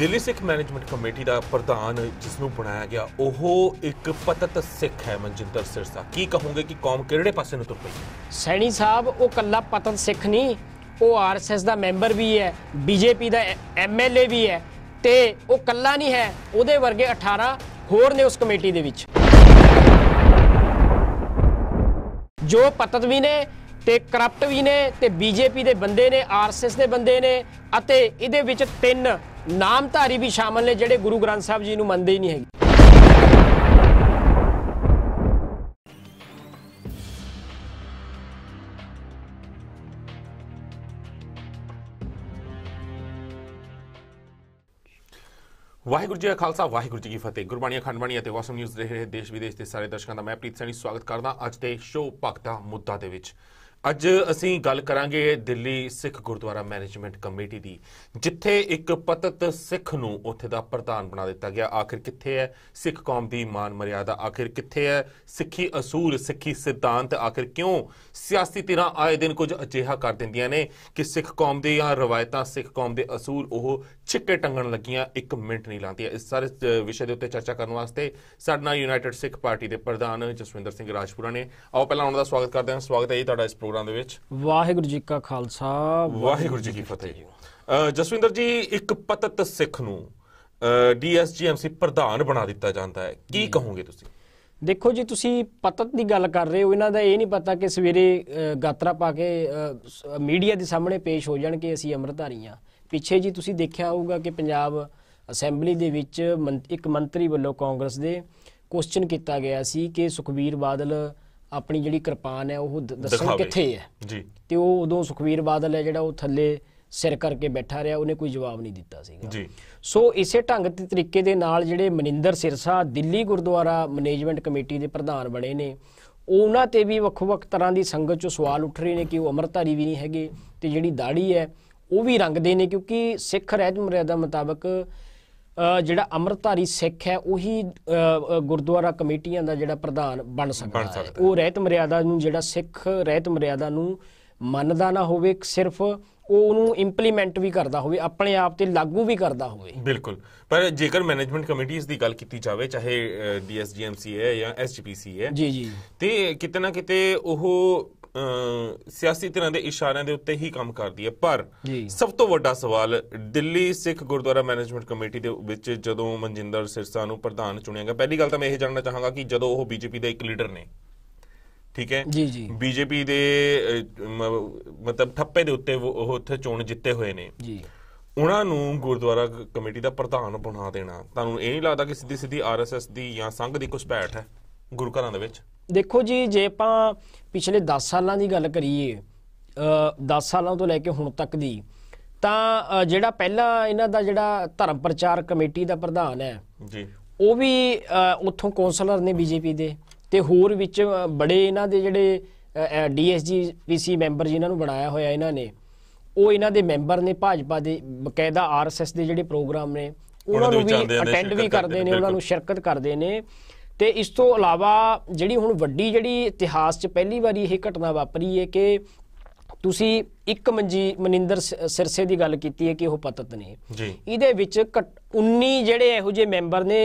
Delhi Sikh management committee ਦਾ ਪ੍ਰਧਾਨ ਜਿਸ ਨੂੰ ਬਣਾਇਆ ਗਿਆ ਉਹ ਇੱਕ ਪਤਤ ਸਿੱਖ ਹੈ ਮਨਜਿੰਦਰ ਸਿਰਸਾ ਕੀ ਕਹੋਗੇ ਕਿ ਕੌਮ ਕਿਹੜੇ ਪਾਸੇ ਨੂੰ ਤੁਰ ਪਈ ਸੈਣੀ ਸਾਹਿਬ ਉਹ ਕੱਲਾ ਪਤਤ ਸਿੱਖ ਨਹੀਂ ਉਹ ਆਰਐਸਐਸ ਦਾ ਮੈਂਬਰ ਵੀ ਹੈ ਬੀਜੇਪੀ ਦਾ ਐਮਐਲਏ ਵੀ ਹੈ ਤੇ ਉਹ ਕੱਲਾ ਨਹੀਂ ਹੈ ਉਹਦੇ ਵਰਗੇ 18 ਹੋਰ ਨੇ ਉਸ ਕਮੇਟੀ ਦੇ ਵਿੱਚ ਜੋ ਪਤਤ ਵੀ ਨੇ ਤੇ ਕਰਪਟ ਵੀ ਨੇ ਤੇ ਬੀਜੇਪੀ ਦੇ ਬੰਦੇ ਨੇ ਆਰਐਸਐਸ ਦੇ ਬੰਦੇ ਨੇ ਅਤੇ ਇਹਦੇ ਵਿੱਚ ਤਿੰਨ ਨਾਮਧਾਰੀ ਵੀ ਸ਼ਾਮਲ ਨੇ ਜਿਹੜੇ ਗੁਰੂ ਗ੍ਰੰਥ ਸਾਹਿਬ ਜੀ ਨੂੰ ਮੰਨਦੇ ਹੀ ਨਹੀਂ ਹੈਗੇ ਵਾਹਿਗੁਰੂ ਜੀ ਕਾ ਖਾਲਸਾ ਵਾਹਿਗੁਰੂ ਜੀ ਕੀ ਫਤਿਹ ਗੁਰਬਾਣੀ ਖੰਡਬਾਣੀ ਅਤੇ ਵਾਸਮ ਨਿਊਜ਼ ਦੇਖ ਰਹੇ ਦੇਸ਼ ਵਿਦੇਸ਼ ਦੇ ਸਾਰੇ ਦਰਸ਼ਕਾਂ ਦਾ ਮੈਂ ਪ੍ਰੀਤ ਸੈਣੀ ਸਵਾਗਤ ਕਰਦਾ ਅੱਜ ਦੇ ਸ਼ੋਅ ਭਗਤਾ ਮੁੱਦਾ ਦੇ ਵਿੱਚ ਅੱਜ ਅਸੀਂ ਗੱਲ ਕਰਾਂਗੇ ਦਿੱਲੀ ਸਿੱਖ ਗੁਰਦੁਆਰਾ ਮੈਨੇਜਮੈਂਟ ਕਮੇਟੀ ਦੀ ਜਿੱਥੇ ਇੱਕ ਪਤਤ ਸਿੱਖ ਨੂੰ ਉੱਥੇ ਦਾ ਪ੍ਰਧਾਨ ਬਣਾ ਦਿੱਤਾ ਗਿਆ ਆਖਿਰ ਕਿੱਥੇ ਹੈ ਸਿੱਖ ਕੌਮ ਦੀ ਮਾਨ ਮਰਿਆਦਾ ਆਖਿਰ ਕਿੱਥੇ ਹੈ ਸਿੱਖੀ ਅਸੂਲ ਸਿੱਖੀ ਸਿਧਾਂਤ ਆਖਿਰ ਕਿਉਂ ਸਿਆਸੀ ਧਿਰਾਂ ਆਏ ਦਿਨ ਕੁਝ ਅਜਿਹਾ ਕਰ ਦਿੰਦੀਆਂ ਨੇ ਕਿ ਸਿੱਖ ਕੌਮ ਦੇ ਜਾਂ ਰਵਾਇਤਾਂ ਸਿੱਖ ਕੌਮ ਦੇ ਅਸੂਲ ਉਹ ਛਿੱਕੇ ਟੰਗਣ ਲੱਗੀਆਂ ਇੱਕ ਮਿੰਟ ਨਹੀਂ ਲਾਂਦੀਆਂ ਇਸ ਸਾਰੇ ਵਿਸ਼ੇ ਦੇ ਉੱਤੇ ਚਰਚਾ ਕਰਨ ਵਾਸਤੇ ਸਾਡੇ ਨਾਲ ਯੂਨਾਈਟਿਡ ਸਿੱਖ ਪਾਰਟੀ ਦੇ ਪ੍ਰਧਾਨ ਜਸਵਿੰਦਰ ਸਿੰਘ ਰਾਜਪੂਰਾ ਨੇ ਆਓ ਪਹਿਲਾਂ ਉਹਨਾਂ ਦਾ ਸਵਾਗਤ ਕਰਦੇ ਹਾਂ ਸਵਾਗਤ ਹੈ ਜੀ ਤੁਹਾਡਾ ਇਸ ਪ੍ਰੋਗਰਾਮ ਦੇ ਵਿੱਚ ਵਾਹਿਗੁਰੂ ਜੀ ਕਾ ਖਾਲਸਾ ਵਾਹਿਗੁਰੂ ਜੀ ਕੀ ਫਤਿਹ ਜਸਵਿੰਦਰ ਜੀ ਇੱਕ ਪਤਤ ਸਿੱਖ ਨੂੰ ਡੀਐਸਜੀਐਮਸੀ ਪ੍ਰਧਾਨ ਬਣਾ ਦਿੱਤਾ ਜਾਂਦਾ ਹੈ ਕੀ ਕਹੋਗੇ ਤੁਸੀਂ ਦੇਖੋ ਜੀ ਤੁਸੀਂ ਪਤਤ ਦੀ ਗੱਲ ਕਰ ਰਹੇ ਹੋ ਇਹਨਾਂ ਦਾ ਇਹ ਨਹੀਂ ਪਤਾ ਕਿ ਸਵੇਰੇ ਗਾਤਰਾ ਪਾ ਕੇ ਮੀਡੀਆ ਦੇ ਸਾਹਮਣੇ ਪੇਸ਼ ਹੋ ਜਾਣ ਕਿ ਅਸੀਂ ਅੰਮ੍ਰਿਤਧਾਰੀ ਆ ਪਿੱਛੇ ਜੀ ਤੁਸੀਂ ਦੇਖਿਆ ਹੋਊਗਾ ਕਿ ਪੰਜਾਬ ਅਸੈਂਬਲੀ ਦੇ ਵਿੱਚ ਇੱਕ ਮੰਤਰੀ ਵੱਲੋਂ ਕਾਂਗਰਸ ਦੇ ਕੁਐਸਚਨ ਕੀਤਾ ਗਿਆ ਸੀ ਕਿ ਸੁਖਵੀਰ ਬਾਦਲ ਆਪਣੀ ਜਿਹੜੀ ਕਿਰਪਾਨ ਹੈ ਉਹ ਦੱਸਣ ਕਿੱਥੇ ਹੈ ਜੀ ਤੇ ਉਹ ਉਦੋਂ ਸੁਖਵੀਰ ਬਾਦਲ ਹੈ ਜਿਹੜਾ ਉਹ ਥੱਲੇ ਸਿਰ ਕਰਕੇ ਬੈਠਾ ਰਿਹਾ ਉਹਨੇ ਕੋਈ ਜਵਾਬ ਨਹੀਂ ਦਿੱਤਾ ਸੀਗਾ ਜੀ ਸੋ ਇਸੇ ਢੰਗ ਤੇ ਤਰੀਕੇ ਦੇ ਨਾਲ ਜਿਹੜੇ ਮਨਿੰਦਰ ਸਿਰਸਾ ਦਿੱਲੀ ਗੁਰਦੁਆਰਾ ਮੈਨੇਜਮੈਂਟ ਕਮੇਟੀ ਦੇ ਪ੍ਰਧਾਨ ਬਣੇ ਨੇ ਉਹਨਾਂ ਤੇ ਵੀ ਵੱਖ-ਵੱਖ ਤਰ੍ਹਾਂ ਦੀ ਸੰਗਤ ਚੋਂ ਸਵਾਲ ਉੱਠ ਰਹੇ ਨੇ ਕਿ ਉਹ ਅਮਰਤਾਰੀ ਵੀ ਨਹੀਂ ਹੈਗੇ ਤੇ ਜਿਹੜੀ ਦਾੜੀ ਹੈ ਉਹ ਵੀ ਰੰਗਦੇ ਨੇ ਕਿਉਂਕਿ ਸਿੱਖ ਰਹਿਤ ਮਰਿਆਦਾ ਮੁਤਾਬਕ ਜਿਹੜਾ ਅੰਮ੍ਰਿਤਧਾਰੀ ਸਿੱਖ ਹੈ ਉਹੀ ਗੁਰਦੁਆਰਾ ਕਮੇਟੀਆਂ ਦਾ ਜਿਹੜਾ ਪ੍ਰਧਾਨ ਬਣ ਸਕਦਾ ਹੈ ਉਹ ਰਹਿਤ ਮਰਿਆਦਾ ਨੂੰ ਜਿਹੜਾ ਸਿੱਖ ਰਹਿਤ ਮਰਿਆਦਾ ਨੂੰ ਮੰਨਦਾ ਨਾ ਹੋਵੇ ਸਿਰਫ ਉਹ ਨੂੰ ਇੰਪਲੀਮੈਂਟ ਵੀ ਕਰਦਾ ਹੋਵੇ ਆਪਣੇ ਆਪ ਤੇ ਲਾਗੂ ਵੀ ਕਰਦਾ ਹੋਵੇ ਬਿਲਕੁਲ ਪਰ ਜੇਕਰ ਮੈਨੇਜਮੈਂਟ ਕਮੇਟੀਆਂ ਦੀ ਗੱਲ ਕੀਤੀ ਜਾਵੇ ਚਾਹੇ ਡੀਐਸਜੀਐਮਸੀ ਹੈ ਜਾਂ ਐਸਜੀਪੀਸੀ ਹੈ ਜੀ ਜੀ ਤੇ ਕਿਤੇ ਨਾ ਕਿਤੇ ਉਹ ਸਿਆਸੀ ਤਰ੍ਹਾਂ ਦੇ ਇਸ਼ਾਰਿਆਂ ਦੇ ਉੱਤੇ ਹੀ ਕੰਮ ਕਰਦੀ ਹੈ ਪਰ ਸਭ ਤੋਂ ਵੱਡਾ ਸਵਾਲ ਦਿੱਲੀ ਸਿੱਖ ਗੁਰਦੁਆਰਾ ਮੈਨੇਜਮੈਂਟ ਕਮੇਟੀ ਦੇ ਵਿੱਚ ਜਦੋਂ ਮਨਜਿੰਦਰ ਸਿਰਸਾ ਨੂੰ ਪ੍ਰਧਾਨ ਚੁਣਿਆ ਗਿਆ ਪਹਿਲੀ ਗੱਲ ਤਾਂ ਮੈਂ ਇਹ ਜਾਣਨਾ ਚਾਹਾਂਗਾ ਕਿ ਜਦੋਂ ਉਹ ਬੀਜੇਪੀ ਦਾ ਇੱਕ ਲੀਡਰ ਨੇ ਠੀਕ ਹੈ ਜੀ ਜੀ ਬੀਜੇਪੀ ਦੇ ਮਤਲਬ ਠੱਪੇ ਦੇ ਉੱਤੇ ਉਹ ਉੱਥੇ ਚੋਣ ਜਿੱਤੇ ਹੋਏ ਨੇ ਜੀ ਉਹਨਾਂ ਨੂੰ ਗੁਰਦੁਆਰਾ ਕਮੇਟੀ ਦਾ ਪ੍ਰਧਾਨ ਬਣਾ ਦੇਣਾ ਤੁਹਾਨੂੰ ਇਹ ਨਹੀਂ ਲੱਗਦਾ ਕਿ ਸਿੱਧੀ ਸਿੱਧੀ ਆਰਐਸਐਸ ਦੀ ਜਾਂ ਸੰਘ ਦੀ ਕੁਝ ਬੈਠ ਹੈ ਗੁਰੂ ਘਰਾਂ ਦੇ ਵਿੱਚ ਦੇਖੋ ਜੀ ਜੇ ਆਪਾਂ ਪਿਛਲੇ 10 ਸਾਲਾਂ ਦੀ ਗੱਲ ਕਰੀਏ 10 ਸਾਲਾਂ ਤੋਂ ਲੈ ਕੇ ਹੁਣ ਤੱਕ ਦੀ ਤਾਂ ਜਿਹੜਾ ਪਹਿਲਾ ਇਹਨਾਂ ਦਾ ਜਿਹੜਾ ਧਰਮ ਪ੍ਰਚਾਰ ਕਮੇਟੀ ਦਾ ਪ੍ਰਧਾਨ ਹੈ ਜੀ ਉਹ ਵੀ ਉੱਥੋਂ ਕੌਂਸਲਰ ਨੇ ਬੀਜੇਪੀ ਦੇ ਤੇ ਹੋਰ ਵਿੱਚ ਬੜੇ ਇਹਨਾਂ ਦੇ ਜਿਹੜੇ ਡੀਐਸਜੀ ਪੀਸੀ ਮੈਂਬਰ ਜਿਨ੍ਹਾਂ ਨੂੰ ਬਣਾਇਆ ਹੋਇਆ ਇਹਨਾਂ ਨੇ ਉਹ ਇਹਨਾਂ ਦੇ ਮੈਂਬਰ ਨੇ ਭਾਜਪਾ ਦੇ ਬਕਾਇਦਾ ਆਰਐਸਐਸ ਦੇ ਜਿਹੜੇ ਪ੍ਰੋਗਰਾਮ ਨੇ ਉਹਨਾਂ ਨੂੰ ਵੀ ਅਟੈਂਡ ਵੀ ਕਰਦੇ ਨੇ ਉਹਨਾਂ ਨੂੰ ਸ਼ਿਰਕਤ ਕਰਦੇ ਨੇ ਤੇ ਇਸ ਤੋਂ ਇਲਾਵਾ ਜਿਹੜੀ ਹੁਣ ਵੱਡੀ ਜਿਹੜੀ ਇਤਿਹਾਸ 'ਚ ਪਹਿਲੀ ਵਾਰੀ ਇਹ ਘਟਨਾ ਵਾਪਰੀ ਹੈ ਕਿ ਤੁਸੀਂ ਇੱਕ ਮੰਜੀ ਮਨਿੰਦਰ ਸਿਰਸੇ ਦੀ ਗੱਲ ਕੀਤੀ ਹੈ ਕਿ ਉਹ ਪਤਤ ਨੇ ਜੀ ਇਹਦੇ ਵਿੱਚ 19 ਜਿਹੜੇ ਇਹੋ ਜਿਹੇ ਮੈਂਬਰ ਨੇ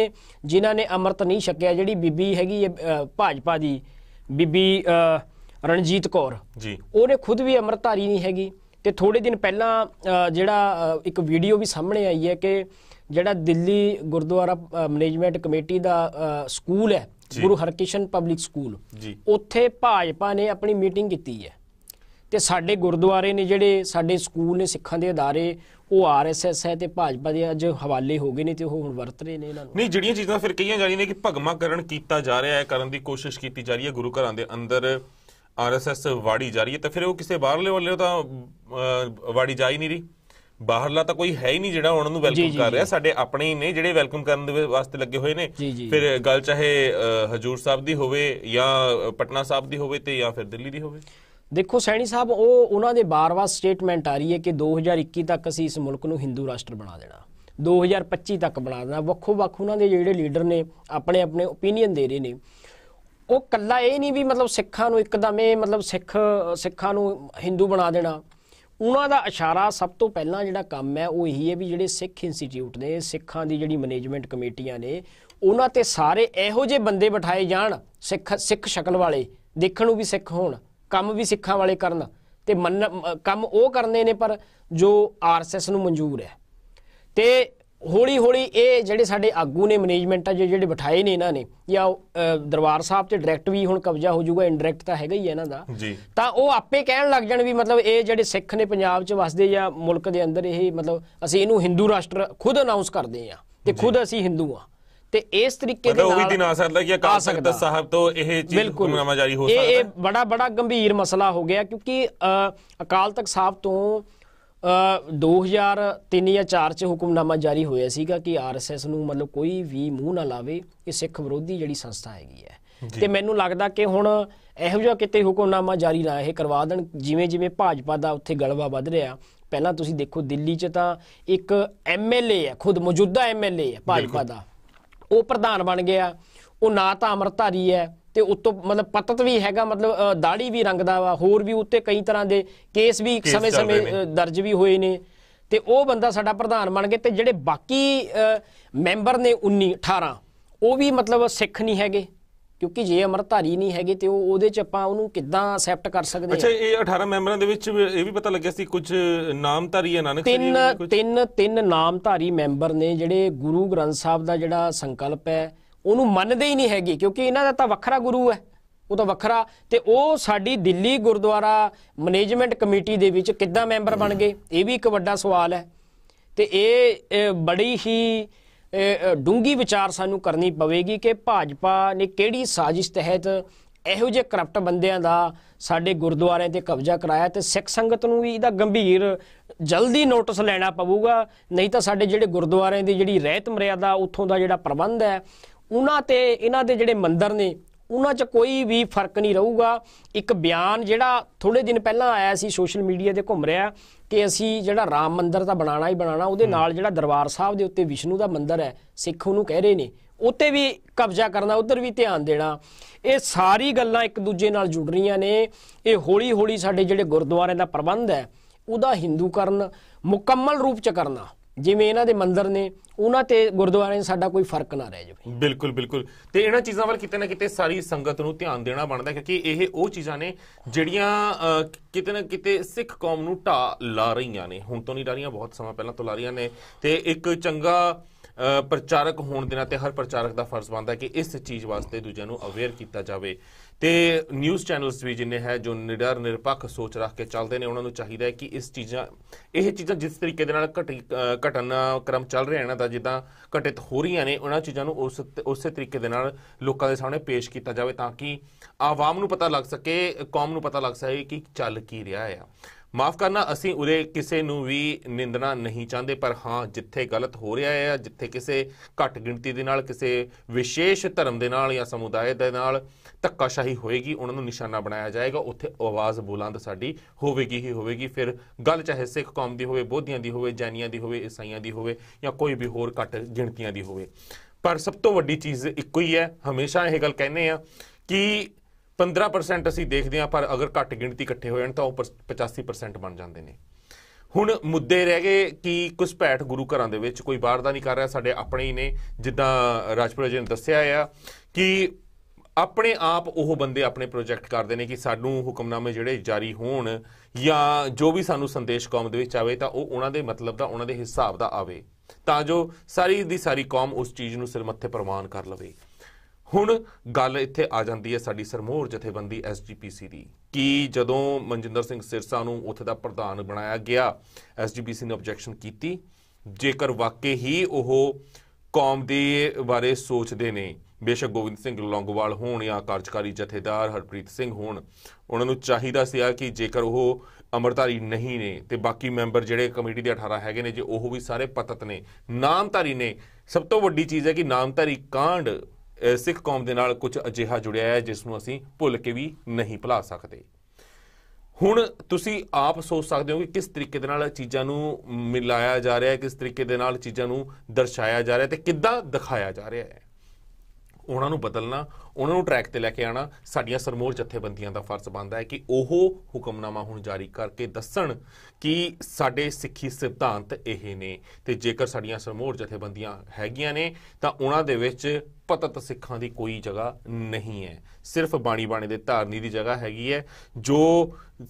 ਜਿਨ੍ਹਾਂ ਨੇ ਅਮਰਤ ਨਹੀਂ ਛਕਿਆ ਜਿਹੜੀ ਬੀਬੀ ਹੈਗੀ ਹੈ ਭਾਜਪਾ ਦੀ ਬੀਬੀ ਰਣਜੀਤ ਕੌਰ ਜੀ ਉਹਨੇ ਖੁਦ ਵੀ ਅਮਰਤਾਰੀ ਨਹੀਂ ਹੈਗੀ ਤੇ ਥੋੜੇ ਦਿਨ ਪਹਿਲਾਂ ਜਿਹੜਾ ਇੱਕ ਵੀਡੀਓ ਵੀ ਸਾਹਮਣੇ ਆਈ ਹੈ ਕਿ ਜਿਹੜਾ ਦਿੱਲੀ ਗੁਰਦੁਆਰਾ ਮੈਨੇਜਮੈਂਟ ਕਮੇਟੀ ਦਾ ਸਕੂਲ ਹੈ ਗੁਰੂ ਹਰਕਿਸ਼ਨ ਪਬਲਿਕ ਸਕੂਲ ਉੱਥੇ ਭਾਜਪਾ ਨੇ ਆਪਣੀ ਮੀਟਿੰਗ ਕੀਤੀ ਹੈ ਤੇ ਸਾਡੇ ਗੁਰਦੁਆਰੇ ਨੇ ਜਿਹੜੇ ਸਾਡੇ ਸਕੂਲ ਨੇ ਸਿੱਖਾਂ ਦੇ ਅਦਾਰੇ ਉਹ ਆਰਐਸਐਸ ਹੈ ਤੇ ਭਾਜਪਾ ਦੇ ਅੱਜ ਹਵਾਲੇ ਹੋ ਗਏ ਨੇ ਤੇ ਉਹ ਹੁਣ ਵਰਤ ਰਹੇ ਨੇ ਇਹਨਾਂ ਨੂੰ ਨਹੀਂ ਜਿਹੜੀਆਂ ਚੀਜ਼ਾਂ ਫਿਰ ਕਹੀਆਂ ਜਾ ਰਹੀਆਂ ਨੇ ਕਿ ਭਗਮਾਕਰਨ ਕੀਤਾ ਜਾ ਰਿਹਾ ਹੈ ਕਰਨ ਦੀ ਕੋਸ਼ਿਸ਼ ਕੀਤੀ ਜਾ ਰਹੀ ਹੈ ਗੁਰੂ ਘਰਾਂ ਦੇ ਅੰਦਰ ਆਰਐਸਐਸ ਵਾੜੀ ਜਾ ਰਹੀ ਹੈ ਤਾਂ ਫਿਰ ਉਹ ਕਿਸੇ ਬਾਹਰਲੇ ਵੱਲੋਂ ਤਾਂ ਵਾੜੀ ਜਾ ਹੀ ਨਹੀਂ ਰਹੀ ਬਾਹਰਲਾ ਤਾਂ ਕੋਈ ਹੈ ਹੀ ਨਹੀਂ ਜਿਹੜਾ ਉਹਨਾਂ ਨੂੰ ਵੈਲਕਮ ਕਰ ਰਿਹਾ ਸਾਡੇ ਆਪਣੇ ਹੀ ਨੇ ਜਿਹੜੇ ਵੈਲਕਮ ਕਰਨ ਦੇ ਵਾਸਤੇ ਲੱਗੇ ਹੋਏ ਨੇ ਫਿਰ ਗੱਲ ਚਾਹੇ ਹਜੂਰ ਸਾਹਿਬ ਦੀ ਹੋਵੇ ਜਾਂ ਪਟਨਾ ਸਾਹਿਬ ਦੀ ਹੋਵੇ ਤੇ ਜਾਂ ਫਿਰ ਦਿੱਲੀ ਦੀ ਹੋਵੇ ਦੇਖੋ ਸੈਣੀ ਸਾਹਿਬ ਉਹ ਉਹਨਾਂ ਦੇ ਬਾਰ-ਬਾਰ ਸਟੇਟਮੈਂਟ ਆ ਰਹੀ ਹੈ ਕਿ 2021 ਤੱਕ ਅਸੀਂ ਇਸ ਮੁਲਕ ਨੂੰ ਹਿੰਦੂ ਰਾਸ਼ਟਰ ਬਣਾ ਦੇਣਾ 2025 ਤੱਕ ਬਣਾ ਦੇਣਾ ਵੱਖੋ-ਵੱਖ ਉਹਨਾਂ ਦੇ ਜਿਹੜੇ ਲੀਡਰ ਨੇ ਆਪਣੇ ਆਪਣੇ opinion ਦੇ ਰਹੇ ਨੇ ਉਹ ਕੱਲਾ ਇਹ ਨਹੀਂ ਵੀ ਮਤਲਬ ਸਿੱਖਾਂ ਨੂੰ ਇੱਕਦਮ ਇਹ ਮਤਲਬ ਸਿੱਖ ਸਿੱਖਾਂ ਨੂੰ ਹਿੰਦੂ ਬਣਾ ਦੇਣਾ ਉਹਨਾਂ ਦਾ ਇਸ਼ਾਰਾ ਸਭ ਤੋਂ ਪਹਿਲਾਂ ਜਿਹੜਾ ਕੰਮ ਹੈ ਉਹ ਇਹੀ ਹੈ ਵੀ ਜਿਹੜੇ ਸਿੱਖ ਇੰਸਟੀਚਿਊਟ ਨੇ ਸਿੱਖਾਂ ਦੀ ਜਿਹੜੀ ਮੈਨੇਜਮੈਂਟ ਕਮੇਟੀਆਂ ਨੇ ਉਹਨਾਂ ਤੇ ਸਾਰੇ ਇਹੋ ਜਿਹੇ ਬੰਦੇ ਬਿਠਾਏ ਜਾਣ ਸਿੱਖ ਸਿੱਖ ਸ਼ਕਲ ਵਾਲੇ ਦੇਖਣ ਨੂੰ ਵੀ ਸਿੱਖ ਹੋਣ ਕੰਮ ਵੀ ਸਿੱਖਾਂ ਵਾਲੇ ਕਰਨ ਤੇ ਕੰਮ ਉਹ ਕਰਨੇ ਨੇ ਪਰ ਜੋ ਆਰਐਸਐਸ ਨੂੰ ਮਨਜ਼ੂਰ ਹੈ ਤੇ ਹੌਲੀ ਹੌਲੀ ਇਹ ਜਿਹੜੇ ਸਾਡੇ ਆਗੂ ਨੇ ਮੈਨੇਜਮੈਂਟ ਆ ਜਿਹੜੇ ਬਿਠਾਏ ਨੇ ਇਹਨਾਂ ਨੇ ਜਾਂ ਦਰਬਾਰ ਸਾਹਿਬ ਤੇ ਡਾਇਰੈਕਟ ਵੀ ਹੁਣ ਕਬਜ਼ਾ ਹੋ ਜਾਊਗਾ ਇਨਡਾਇਰੈਕਟ ਤਾਂ ਹੈਗਾ ਹੀ ਇਹਨਾਂ ਦਾ ਤਾਂ ਉਹ ਆਪੇ ਕਹਿਣ ਲੱਗ ਜਾਣ ਵੀ ਮਤਲਬ ਇਹ ਜਿਹੜੇ ਸਿੱਖ ਨੇ ਪੰਜਾਬ 'ਚ ਵਸਦੇ ਜਾਂ ਮੁਲਕ ਦੇ ਅੰਦਰ ਇਹ ਮਤਲਬ ਅਸੀਂ ਇਹਨੂੰ ਹਿੰਦੂ ਰਾਸ਼ਟਰ ਖੁਦ ਅਨਾਉਂਸ ਕਰਦੇ ਆ ਤੇ ਖੁਦ ਅਸੀਂ ਹਿੰਦੂ ਆ ਤੇ ਇਸ ਤਰੀਕੇ ਦੇ ਨਾਲ ਉਹ ਵੀ ਦਿਨ ਆ ਸਕਦਾ ਕਿ ਅਕਾਲ ਤਖਤ ਸਾਹਿਬ ਤੋਂ ਇਹ ਚੀਜ਼ ਹੁਕਮਨਾਮਾ ਜਾਰੀ ਹੋ ਸਕਦਾ ਇਹ ਬੜਾ ਬੜਾ ਗੰਭੀਰ ਮਸਲਾ ਹੋ ਗਿਆ ਕਿਉਂਕਿ ਅਕਾਲ ਤਖਤ ਸਾਹਿਬ ਤੋਂ 2003 ਜਾਂ 4 ਚ ਹੁਕਮਨਾਮਾ ਜਾਰੀ ਹੋਇਆ ਸੀਗਾ ਕਿ ਆਰਐਸਐਸ ਨੂੰ ਮਤਲਬ ਕੋਈ ਵੀ ਮੂੰਹ ਨਾ ਲਾਵੇ ਕਿ ਸਿੱਖ ਵਿਰੋਧੀ ਜਿਹੜੀ ਸੰਸਥਾ ਹੈਗੀ ਹੈ ਤੇ ਮੈਨੂੰ ਲੱਗਦਾ ਕਿ ਹੁਣ ਇਹੋ ਜਿਹਾ ਕਿਤੇ ਹੁਕਮਨਾਮਾ ਜਾਰੀ ਨਾ ਇਹ ਕਰਵਾ ਦੇਣ ਜਿਵੇਂ ਜਿਵੇਂ ਭਾਜਪਾ ਦਾ ਉੱਥੇ ਗਲਵਾ ਵੱਧ ਰਿਹਾ ਪਹਿਲਾਂ ਤੁਸੀਂ ਦੇਖੋ ਦਿੱਲੀ 'ਚ ਤਾਂ ਇੱਕ ਐਮਐਲਏ ਹੈ ਖੁਦ ਮੌਜੂਦਾ ਐਮਐਲਏ ਹੈ ਭਾਜਪਾ ਦਾ ਉਹ ਪ੍ਰਧਾਨ ਬਣ ਗਿਆ ਉਹ ਨਾ ਤਾਂ ਅਮਰਤਾਰੀ ਹੈ ਤੇ ਉੱਤੋਂ ਮਤਲਬ ਪਤਤ ਵੀ ਹੈਗਾ ਮਤਲਬ ਦਾੜੀ ਵੀ ਰੰਗਦਾ ਵਾ ਹੋਰ ਵੀ ਉੱਤੇ ਕਈ ਤਰ੍ਹਾਂ ਦੇ ਕੇਸ ਵੀ ਸਮੇਂ-ਸਮੇਂ ਦਰਜ ਵੀ ਹੋਏ ਨੇ ਤੇ ਉਹ ਬੰਦਾ ਸਾਡਾ ਪ੍ਰਧਾਨ ਬਣ ਗਿਆ ਤੇ ਜਿਹੜੇ ਬਾਕੀ ਮੈਂਬਰ ਨੇ 19 18 ਉਹ ਵੀ ਮਤਲਬ ਸਿੱਖ ਨਹੀਂ ਹੈਗੇ ਕਿਉਂਕਿ ਜੇ ਅਮਰਧਾਰੀ ਨਹੀਂ ਹੈਗੇ ਤੇ ਉਹ ਉਹਦੇ ਚ ਆਪਾਂ ਉਹਨੂੰ ਕਿੱਦਾਂ ਅਸੈਪਟ ਕਰ ਸਕਦੇ ਆ ਅੱਛਾ ਇਹ 18 ਮੈਂਬਰਾਂ ਦੇ ਵਿੱਚ ਇਹ ਵੀ ਪਤਾ ਲੱਗਿਆ ਸੀ ਕੁਝ ਨਾਮਧਾਰੀ ਆ ਨਾਨਕ ਤਿੰਨ ਤਿੰਨ ਤਿੰਨ ਨਾਮਧਾਰੀ ਮੈਂਬਰ ਨੇ ਜਿਹੜੇ ਗੁਰੂ ਗ੍ਰੰਥ ਸਾਹਿਬ ਦਾ ਜਿਹੜਾ ਸੰਕਲਪ ਹੈ ਉਹਨੂੰ ਮੰਨਦੇ ਹੀ ਨਹੀਂ ਹੈਗੇ ਕਿਉਂਕਿ ਇਹਨਾਂ ਦਾ ਤਾਂ ਵੱਖਰਾ ਗੁਰੂ ਹੈ ਉਹ ਤਾਂ ਵੱਖਰਾ ਤੇ ਉਹ ਸਾਡੀ ਦਿੱਲੀ ਗੁਰਦੁਆਰਾ ਮੈਨੇਜਮੈਂਟ ਕਮੇਟੀ ਦੇ ਵਿੱਚ ਕਿੱਦਾਂ ਮੈਂਬਰ ਬਣ ਗਏ ਇਹ ਵੀ ਇੱਕ ਵੱਡਾ ਸਵਾਲ ਹੈ ਤੇ ਇਹ ਬੜੀ ਹੀ ਡੂੰਗੀ ਵਿਚਾਰ ਸਾਨੂੰ ਕਰਨੀ ਪਵੇਗੀ ਕਿ ਭਾਜਪਾ ਨੇ ਕਿਹੜੀ ਸਾਜ਼ਿਸ਼ ਤਹਿਤ ਇਹੋ ਜਿਹੇ ਕਰਪਟ ਬੰਦਿਆਂ ਦਾ ਸਾਡੇ ਗੁਰਦੁਆਰਿਆਂ ਤੇ ਕਬਜ਼ਾ ਕਰਾਇਆ ਤੇ ਸਿੱਖ ਸੰਗਤ ਨੂੰ ਵੀ ਇਹਦਾ ਗੰਭੀਰ ਜਲਦੀ ਨੋਟਿਸ ਲੈਣਾ ਪਵੇਗਾ ਨਹੀਂ ਤਾਂ ਸਾਡੇ ਜਿਹੜੇ ਗੁਰਦੁਆਰਿਆਂ ਦੀ ਜਿਹੜੀ ਰਹਿਤ ਮਰਿਆਦਾ ਉੱਥੋਂ ਦਾ ਜਿਹੜਾ ਪ੍ਰਬੰਧ ਹੈ ਉਹਨਾਂ ਤੇ ਇਹਨਾਂ ਦੇ ਜਿਹੜੇ ਮੰਦਰ ਨੇ ਉਹਨਾਂ 'ਚ ਕੋਈ ਵੀ ਫਰਕ ਨਹੀਂ ਰਹੂਗਾ ਇੱਕ ਬਿਆਨ ਜਿਹੜਾ ਥੋੜੇ ਦਿਨ ਪਹਿਲਾਂ ਆਇਆ ਸੀ ਸੋਸ਼ਲ ਮੀਡੀਆ ਤੇ ਘੁੰਮ ਰਿਹਾ ਕਿ ਅਸੀਂ ਜਿਹੜਾ ਰਾਮ ਮੰਦਰ ਤਾਂ ਬਣਾਣਾ ਹੀ ਬਣਾਣਾ ਉਹਦੇ ਨਾਲ ਜਿਹੜਾ ਦਰਬਾਰ ਸਾਹਿਬ ਦੇ ਉੱਤੇ ਵਿਸ਼ਨੂੰ ਦਾ ਮੰਦਰ ਹੈ ਸਿੱਖ ਉਹਨੂੰ ਕਹਿ ਰਹੇ ਨੇ ਉੱਤੇ ਵੀ ਕਬਜ਼ਾ ਕਰਨਾ ਉਧਰ ਵੀ ਧਿਆਨ ਦੇਣਾ ਇਹ ਸਾਰੀ ਗੱਲਾਂ ਇੱਕ ਦੂਜੇ ਨਾਲ ਜੁੜ ਰਹੀਆਂ ਨੇ ਇਹ ਹੌਲੀ ਹੌਲੀ ਸਾਡੇ ਜਿਹੜੇ ਗੁਰਦੁਆਰਿਆਂ ਦਾ ਪ੍ਰਬੰਧ ਹੈ ਉਹਦਾ ਹਿੰਦੂਕਰਨ ਮੁਕੰਮਲ ਰੂਪ 'ਚ ਕਰਨਾ ਜਿਵੇਂ ਇਹਨਾਂ ਦੇ ਮੰਦਰ ਨੇ ਉਹਨਾਂ ਤੇ ਗੁਰਦੁਆਰਿਆਂ 'ਚ ਸਾਡਾ ਕੋਈ ਫਰਕ ਨਾ ਰਹਿ ਜਾਵੇ ਬਿਲਕੁਲ ਬਿਲਕੁਲ ਤੇ ਇਹਨਾਂ ਚੀਜ਼ਾਂ ਵੱਲ ਕਿਤੇ ਨਾ ਕਿਤੇ ਸਾਰੀ ਸੰਗਤ ਨੂੰ ਧਿਆਨ ਦੇਣਾ ਬਣਦਾ ਕਿਉਂਕਿ ਇਹ ਉਹ ਚੀਜ਼ਾਂ ਨੇ ਜਿਹੜੀਆਂ ਕਿਤੇ ਨਾ ਕਿਤੇ ਸਿੱਖ ਕੌਮ ਨੂੰ ਢਾ ਲਾ ਰਹੀਆਂ ਨੇ ਹੁਣ ਤੋਂ ਨਹੀਂ ਲਾ ਰਹੀਆਂ ਬਹੁਤ ਸਮਾਂ ਪਹਿਲਾਂ ਤੋਂ ਲਾ ਰਹੀਆਂ ਨੇ ਤੇ ਇੱਕ ਚੰਗਾ ਪ੍ਰਚਾਰਕ ਹੋਣ ਦੇ ਨਾਤੇ ਹਰ ਪ੍ਰਚਾਰਕ ਦਾ ਫਰਜ਼ ਬਣਦਾ ਕਿ ਇਸ ਚੀਜ਼ ਵਾਸਤੇ ਦੂਜਿਆਂ ਨੂੰ ਅਵੇਅਰ ਕੀਤਾ ਜਾਵੇ ਤੇ ਨਿਊਜ਼ ਚੈਨਲਸ ਵੀ ਜਿੰਨੇ ਹੈ ਜੋ ਨਿਡਰ ਨਿਰਪੱਖ ਸੋਚ ਰੱਖ ਕੇ ਚੱਲਦੇ ਨੇ ਉਹਨਾਂ ਨੂੰ ਚਾਹੀਦਾ ਹੈ ਕਿ ਇਸ ਚੀਜ਼ਾਂ ਇਹ ਚੀਜ਼ਾਂ ਜਿਸ ਤਰੀਕੇ ਦੇ ਨਾਲ ਘਟਨ ਕ੍ਰਮ ਚੱਲ ਰਿਹਾ ਇਹਨਾਂ ਦਾ ਜਿੱਦਾਂ ਘਟਿਤ ਹੋ ਰਹੀਆਂ ਨੇ ਉਹਨਾਂ ਚੀਜ਼ਾਂ ਨੂੰ ਉਸ ਉਸੇ ਤਰੀਕੇ ਦੇ ਨਾਲ ਲੋਕਾਂ ਦੇ ਸਾਹਮਣੇ ਪੇਸ਼ ਕੀਤਾ ਜਾਵੇ ਤਾਂ ਕਿ ਆਵਾਮ ਨੂੰ ਪਤਾ ਲੱਗ ਸਕੇ ਕੌਮ ਨੂੰ ਪਤਾ ਲੱਗ ਸਕੇ ਕਿ ਚੱਲ ਕੀ ਰਿਹਾ ਹੈ ਮਾਫ ਕਰਨਾ ਅਸੀਂ ਉਰੇ ਕਿਸੇ ਨੂੰ ਵੀ ਨਿੰਦਣਾ ਨਹੀਂ ਚਾਹੁੰਦੇ ਪਰ ਹਾਂ ਜਿੱਥੇ ਗਲਤ ਹੋ ਰਿਹਾ ਹੈ ਜਿੱਥੇ ਕਿਸੇ ਘੱਟ ਗਿਣਤੀ ਦੇ ਨਾਲ ਕਿਸੇ ਵਿਸ਼ੇਸ਼ ਧਰਮ ਦੇ ਨਾਲ ਜਾਂ ਸਮੁਦਾਇ ਦੇ ਨਾਲ ਧੱਕਾਸ਼ਾਹੀ ਹੋਏਗੀ ਉਹਨਾਂ ਨੂੰ ਨਿਸ਼ਾਨਾ ਬਣਾਇਆ ਜਾਏਗਾ ਉੱਥੇ ਆਵਾਜ਼ ਬੁਲੰਦ ਸਾਡੀ ਹੋਵੇਗੀ ਹੀ ਹੋਵੇਗੀ ਫਿਰ ਗੱਲ ਚਾਹੇ ਸਿੱਖ ਕੌਮ ਦੀ ਹੋਵੇ ਬੋਧੀਆਂ ਦੀ ਹੋਵੇ ਜੈਨੀਆਂ ਦੀ ਹੋਵੇ ਇਸਾਈਆਂ ਦੀ ਹੋਵੇ ਜਾਂ ਕੋਈ ਵੀ ਹੋਰ ਘੱਟ ਗਿਣਤੀਆਂ ਦੀ ਹੋਵੇ ਪਰ ਸਭ ਤੋਂ ਵੱਡੀ ਚੀਜ਼ ਇੱਕੋ ਹੀ ਹੈ ਹਮੇਸ਼ਾ ਇਹ ਗੱਲ ਕਹਿੰਦੇ ਆ ਕਿ 15% ਅਸੀਂ ਦੇਖਦੇ ਹਾਂ ਪਰ ਅਗਰ ਘੱਟ ਗਿਣਤੀ ਇਕੱਠੇ ਹੋ ਜਾਣ ਤਾਂ ਉਹ 85% ਬਣ ਜਾਂਦੇ ਨੇ ਹੁਣ ਮੁੱਦੇ ਰਹਿ ਗਏ ਕਿ ਕੁਝ ਪੈਠ ਗੁਰੂ ਘਰਾਂ ਦੇ ਵਿੱਚ ਕੋਈ ਬਾਹਰ ਦਾ ਨਹੀਂ ਕਰ ਰਿਹਾ ਸਾਡੇ ਆਪਣੇ ਹੀ ਨੇ ਜਿੱਦਾਂ ਰਾਜਪੁਰਾ ਜੀ ਨੇ ਦੱਸਿਆ ਆ ਕਿ ਆਪਣੇ ਆਪ ਉਹ ਬੰਦੇ ਆਪਣੇ ਪ੍ਰੋਜੈਕਟ ਕਰਦੇ ਨੇ ਕਿ ਸਾਨੂੰ ਹੁਕਮਨਾਮੇ ਜਿਹੜੇ ਜਾਰੀ ਹੋਣ ਜਾਂ ਜੋ ਵੀ ਸਾਨੂੰ ਸੰਦੇਸ਼ ਕੌਮ ਦੇ ਵਿੱਚ ਆਵੇ ਤਾਂ ਉਹ ਉਹਨਾਂ ਦੇ ਮਤਲਬ ਦਾ ਉਹਨਾਂ ਦੇ ਹਿਸਾਬ ਦਾ ਆਵੇ ਤਾਂ ਜੋ ਸਾਰੀ ਦੀ ਸਾਰੀ ਕੌਮ ਉਸ ਚੀਜ਼ ਨੂੰ ਸਿਰ ਮੱਥੇ ਪ੍ਰਵਾਨ ਕਰ ਲਵੇ ਹੁਣ ਗੱਲ ਇੱਥੇ ਆ ਜਾਂਦੀ ਹੈ ਸਾਡੀ ਸਰਮੋਰ ਜਥੇਬੰਦੀ ਐਸਜੀਪੀਸੀ ਦੀ ਕਿ ਜਦੋਂ ਮਨਜਿੰਦਰ ਸਿੰਘ ਸਿਰਸਾ ਨੂੰ ਉੱਥੇ ਦਾ ਪ੍ਰਧਾਨ ਬਣਾਇਆ ਗਿਆ ਐਸਜੀਪੀਸੀ ਨੇ ਆਬਜੈਕਸ਼ਨ ਕੀਤੀ ਜੇਕਰ ਵਾਕਈ ਹੀ ਉਹ ਕੌਮ ਦੇ ਬਾਰੇ ਸੋਚਦੇ ਨੇ ਬੇਸ਼ੱਕ ਗੋਬਿੰਦ ਸਿੰਘ ਲੌਂਗਵਾਲ ਹੋਣ ਜਾਂ ਕਾਰਜਕਾਰੀ ਜਥੇਦਾਰ ਹਰਪ੍ਰੀਤ ਸਿੰਘ ਹੋਣ ਉਹਨਾਂ ਨੂੰ ਚਾਹੀਦਾ ਆ ਕਿ ਜੇਕਰ ਉਹ ਅਮਰਤਾਰੀ ਨਹੀਂ ਨੇ ਤੇ ਬਾਕੀ ਮੈਂਬਰ ਜਿਹੜੇ ਕਮੇਟੀ ਦੇ 18 ਹੈਗੇ ਨੇ ਜੇ ਉਹ ਵੀ ਸਾਰੇ ਪਤਤ ਨੇ ਨਾਮਧਾਰੀ ਨੇ ਸਭ ਤੋਂ ਵੱਡੀ ਚੀਜ਼ ਹੈ ਕਿ ਨਾਮਧਾਰੀ ਕਾਂਡ ਸਿੱਖ ਕੌਮ ਦੇ ਨਾਲ ਕੁਝ ਅਜਿਹਾ ਜੁੜਿਆ ਹੈ ਜਿਸ ਨੂੰ ਅਸੀਂ ਭੁੱਲ ਕੇ ਵੀ ਨਹੀਂ ਭੁਲਾ ਸਕਦੇ ਹੁਣ ਤੁਸੀਂ ਆਪ ਸੋਚ ਸਕਦੇ ਹੋ ਕਿ ਕਿਸ ਤਰੀਕੇ ਦੇ ਨਾਲ ਚੀਜ਼ਾਂ ਨੂੰ ਮਿਲਾਇਆ ਜਾ ਰਿਹਾ ਹੈ ਕਿਸ ਤਰੀਕੇ ਦੇ ਨਾਲ ਚੀਜ਼ਾਂ ਨੂੰ ਦਰਸਾਇਆ ਜਾ ਰਿਹਾ ਹੈ ਤੇ ਕਿੱਦਾਂ ਦਿਖਾਇਆ ਜਾ ਰਿਹਾ ਹੈ ਉਹਨਾਂ ਨੂੰ ਬਦਲਣਾ ਉਹਨਾਂ ਨੂੰ ਟਰੈਕ ਤੇ ਲੈ ਕੇ ਆਣਾ ਸਾਡੀਆਂ ਸਰਮੋਰ ਜਥੇਬੰਦੀਆਂ ਦਾ ਫਰਜ਼ ਬਣਦਾ ਹੈ ਕਿ ਉਹ ਹੁਕਮਨਾਮਾ ਹੁਣ ਜਾਰੀ ਕਰਕੇ ਦੱਸਣ ਕਿ ਸਾਡੇ ਸਿੱਖੀ ਸਿਧਾਂਤ ਇਹ ਨੇ ਤੇ ਜੇਕਰ ਸਾਡੀਆਂ ਸਰਮੋਰ ਜਥੇਬੰਦੀਆਂ ਹੈਗੀਆਂ ਨੇ ਤਾਂ ਉਹਨਾਂ ਦੇ ਵਿੱਚ ਪਤਤ ਸਿੱਖਾਂ ਦੀ ਕੋਈ ਜਗ੍ਹਾ ਨਹੀਂ ਹੈ ਸਿਰਫ ਬਾਣੀ ਬਾਣੇ ਦੇ ਧਾਰਨੀ ਦੀ ਜਗ੍ਹਾ ਹੈਗੀ ਹੈ ਜੋ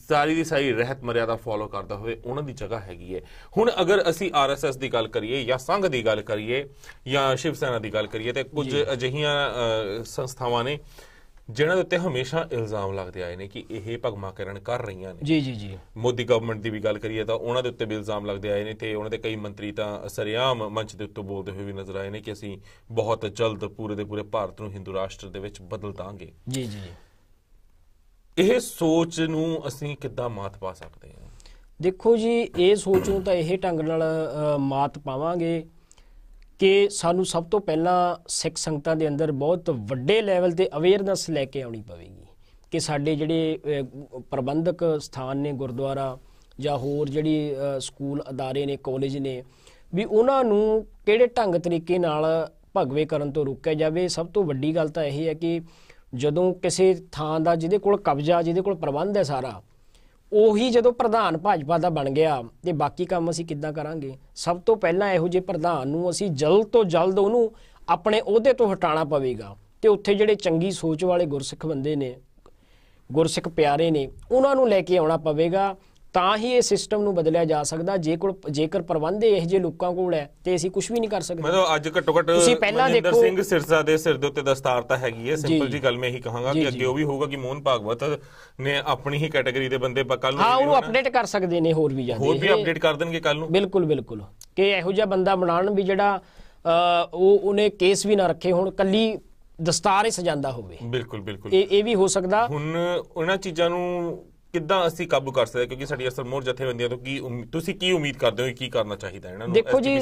ਸਾਰੀ ਦੀ ਸਾਰੀ ਰਹਿਤ ਮਰਿਆਦਾ ਫੋਲੋ ਕਰਦਾ ਹੋਵੇ ਉਹਨਾਂ ਦੀ ਜਗ੍ਹਾ ਹੈਗੀ ਹੈ ਹੁਣ ਅਗਰ ਅਸੀਂ ਆਰਐਸਐਸ ਦੀ ਗੱਲ ਕਰੀਏ ਜਾਂ ਸੰਘ ਦੀ ਗੱਲ ਕਰੀਏ ਜਾਂ ਸ਼ਿਵ ਸੈਨਾ ਦੀ ਗੱਲ ਕਰੀਏ ਤੇ ਕੁਝ ਅਜਿਹੀਆਂ ਸੰਸਥਾਵਾਂ ਸੰਸਥਾਵਾਂ ਨੇ ਜਿਨ੍ਹਾਂ ਦੇ ਉੱਤੇ ਹਮੇਸ਼ਾ ਇਲਜ਼ਾਮ ਲੱਗਦੇ ਆਏ ਨੇ ਕਿ ਇਹ ਭਗਮਾਕਰਨ ਕਰ ਰਹੀਆਂ ਨੇ ਜੀ ਜੀ ਜੀ ਮੋਦੀ ਗਵਰਨਮੈਂਟ ਦੀ ਵੀ ਗੱਲ ਕਰੀਏ ਤਾਂ ਉਹਨਾਂ ਦੇ ਉੱਤੇ ਵੀ ਇਲਜ਼ਾਮ ਲੱਗਦੇ ਆਏ ਨੇ ਤੇ ਉਹਨਾਂ ਦੇ ਕਈ ਮੰਤਰੀ ਤਾਂ ਸਰਿਆਮ ਮੰਚ ਦੇ ਉੱਤੇ ਬੋਲਦੇ ਹੋਏ ਵੀ ਨਜ਼ਰ ਆਏ ਨੇ ਕਿ ਅਸੀਂ ਬਹੁਤ ਜਲਦ ਪੂਰੇ ਦੇ ਪੂਰੇ ਭਾਰਤ ਨੂੰ ਹਿੰਦੂ ਰਾਸ਼ਟਰ ਦੇ ਵਿੱਚ ਬਦਲ ਦਾਂਗੇ ਜੀ ਜੀ ਇਹ ਸੋਚ ਨੂੰ ਅਸੀਂ ਕਿੱਦਾਂ ਮਾਤ ਪਾ ਸਕਦੇ ਹਾਂ ਦੇਖੋ ਜੀ ਇਹ ਸੋਚ ਨੂੰ ਤਾਂ ਇਹ ਢੰਗ ਨਾਲ ਮਾਤ ਪਾਵਾਂਗੇ ਕਿ ਸਾਨੂੰ ਸਭ ਤੋਂ ਪਹਿਲਾਂ ਸਿੱਖ ਸੰਗਤਾਂ ਦੇ ਅੰਦਰ ਬਹੁਤ ਵੱਡੇ ਲੈਵਲ ਤੇ ਅਵੇਅਰਨੈਸ ਲੈ ਕੇ ਆਉਣੀ ਪਵੇਗੀ ਕਿ ਸਾਡੇ ਜਿਹੜੇ ਪ੍ਰਬੰਧਕ ਸਥਾਨ ਨੇ ਗੁਰਦੁਆਰਾ ਜਾਂ ਹੋਰ ਜਿਹੜੀ ਸਕੂਲ ਅਦਾਰੇ ਨੇ ਕਾਲਜ ਨੇ ਵੀ ਉਹਨਾਂ ਨੂੰ ਕਿਹੜੇ ਢੰਗ ਤਰੀਕੇ ਨਾਲ ਭਗਵੇ ਕਰਨ ਤੋਂ ਰੋਕਿਆ ਜਾਵੇ ਸਭ ਤੋਂ ਵੱਡੀ ਗੱਲ ਤਾਂ ਇਹ ਹੈ ਕਿ ਜਦੋਂ ਕਿਸੇ ਥਾਂ ਦਾ ਜਿਹਦੇ ਕੋਲ ਕਬਜ਼ਾ ਜਿਹਦੇ ਕੋਲ ਪ੍ਰਬੰਧ ਹੈ ਸਾਰਾ ਉਹੀ ਜਦੋਂ ਪ੍ਰਧਾਨ ਭਾਜਪਾ ਦਾ ਬਣ ਗਿਆ ਤੇ ਬਾਕੀ ਕੰਮ ਅਸੀਂ ਕਿੱਦਾਂ ਕਰਾਂਗੇ ਸਭ ਤੋਂ ਪਹਿਲਾਂ ਇਹੋ ਜਿਹੇ ਪ੍ਰਧਾਨ ਨੂੰ ਅਸੀਂ ਜਲਦ ਤੋਂ ਜਲਦ ਉਹਨੂੰ ਆਪਣੇ ਅਹੁਦੇ ਤੋਂ ਹਟਾਣਾ ਪਵੇਗਾ ਤੇ ਉੱਥੇ ਜਿਹੜੇ ਚੰਗੀ ਸੋਚ ਵਾਲੇ ਗੁਰਸਿੱਖ ਬੰਦੇ ਨੇ ਗੁਰਸਿੱਖ ਪਿਆਰੇ ਨੇ ਉਹਨਾਂ ਨੂੰ ਲੈ ਕੇ ਆਉਣਾ ਪਵੇਗਾ ਤਾਂ ਹੀ ਇਹ ਸਿਸਟਮ ਨੂੰ ਬਦਲਿਆ ਜਾ ਸਕਦਾ ਜੇ ਕੋਲ ਜੇਕਰ ਪ੍ਰਬੰਧ ਇਹ ਜੇ ਲੋਕਾਂ ਕੋਲ ਹੈ ਤੇ ਅਸੀਂ ਕੁਝ ਵੀ ਨਹੀਂ ਕਰ ਸਕਦੇ ਮਤਲਬ ਅੱਜ ਘੱਟੋ ਘੱਟ ਤੁਸੀਂ ਪਹਿਲਾਂ ਦੇਖੋ ਸਿੰਘ ਸਿਰਸਾ ਦੇ ਸਿਰ ਦੇ ਉੱਤੇ ਦਸਤਾਰ ਤਾਂ ਹੈਗੀ ਹੈ ਸਿੰਪਲ ਜੀ ਗੱਲ ਮੈਂ ਇਹੀ ਕਹਾਂਗਾ ਕਿ ਅੱਗੇ ਉਹ ਵੀ ਹੋਊਗਾ ਕਿ ਮੋਹਨ ਭਾਗਵਤ ਨੇ ਆਪਣੀ ਹੀ ਕੈਟਾਗਰੀ ਦੇ ਬੰਦੇ ਪਾ ਕੱਲ ਨੂੰ ਹਾਂ ਉਹ ਅਪਡੇਟ ਕਰ ਸਕਦੇ ਨੇ ਹੋਰ ਵੀ ਜਾਂਦੇ ਹੋਰ ਵੀ ਅਪਡੇਟ ਕਰ ਦੇਣਗੇ ਕੱਲ ਨੂੰ ਬਿਲਕੁਲ ਬਿਲਕੁਲ ਕਿ ਇਹੋ ਜਿਹਾ ਬੰਦਾ ਬਣਾਉਣ ਵੀ ਜਿਹੜਾ ਉਹ ਉਹਨੇ ਕੇਸ ਵੀ ਨਾ ਰੱਖੇ ਹੁਣ ਕੱਲੀ ਦਸਤਾਰ ਹੀ ਸਜਾਂਦਾ ਹੋਵੇ ਬਿਲਕੁਲ ਬਿਲਕੁਲ ਇਹ ਇਹ ਵੀ ਹੋ ਸਕਦਾ ਹੁਣ ਉਹਨਾਂ ਚੀਜ਼ਾਂ ਨੂੰ ਕਿੱਦਾਂ ਅਸੀਂ ਕਾਬੂ ਕਰ ਸਕਦੇ ਕਿਉਂਕਿ ਸਾਡੀ ਅਸਲ ਮੋਰ ਹੁੰਦੀਆਂ ਤੋਂ ਕੀ ਤੁਸੀਂ ਕੀ ਉਮੀਦ ਕਰਦੇ ਹੋ ਕੀ ਕਰਨਾ ਚਾਹੀਦਾ ਇਹਨਾਂ ਨੂੰ ਦੇਖੋ ਜੀ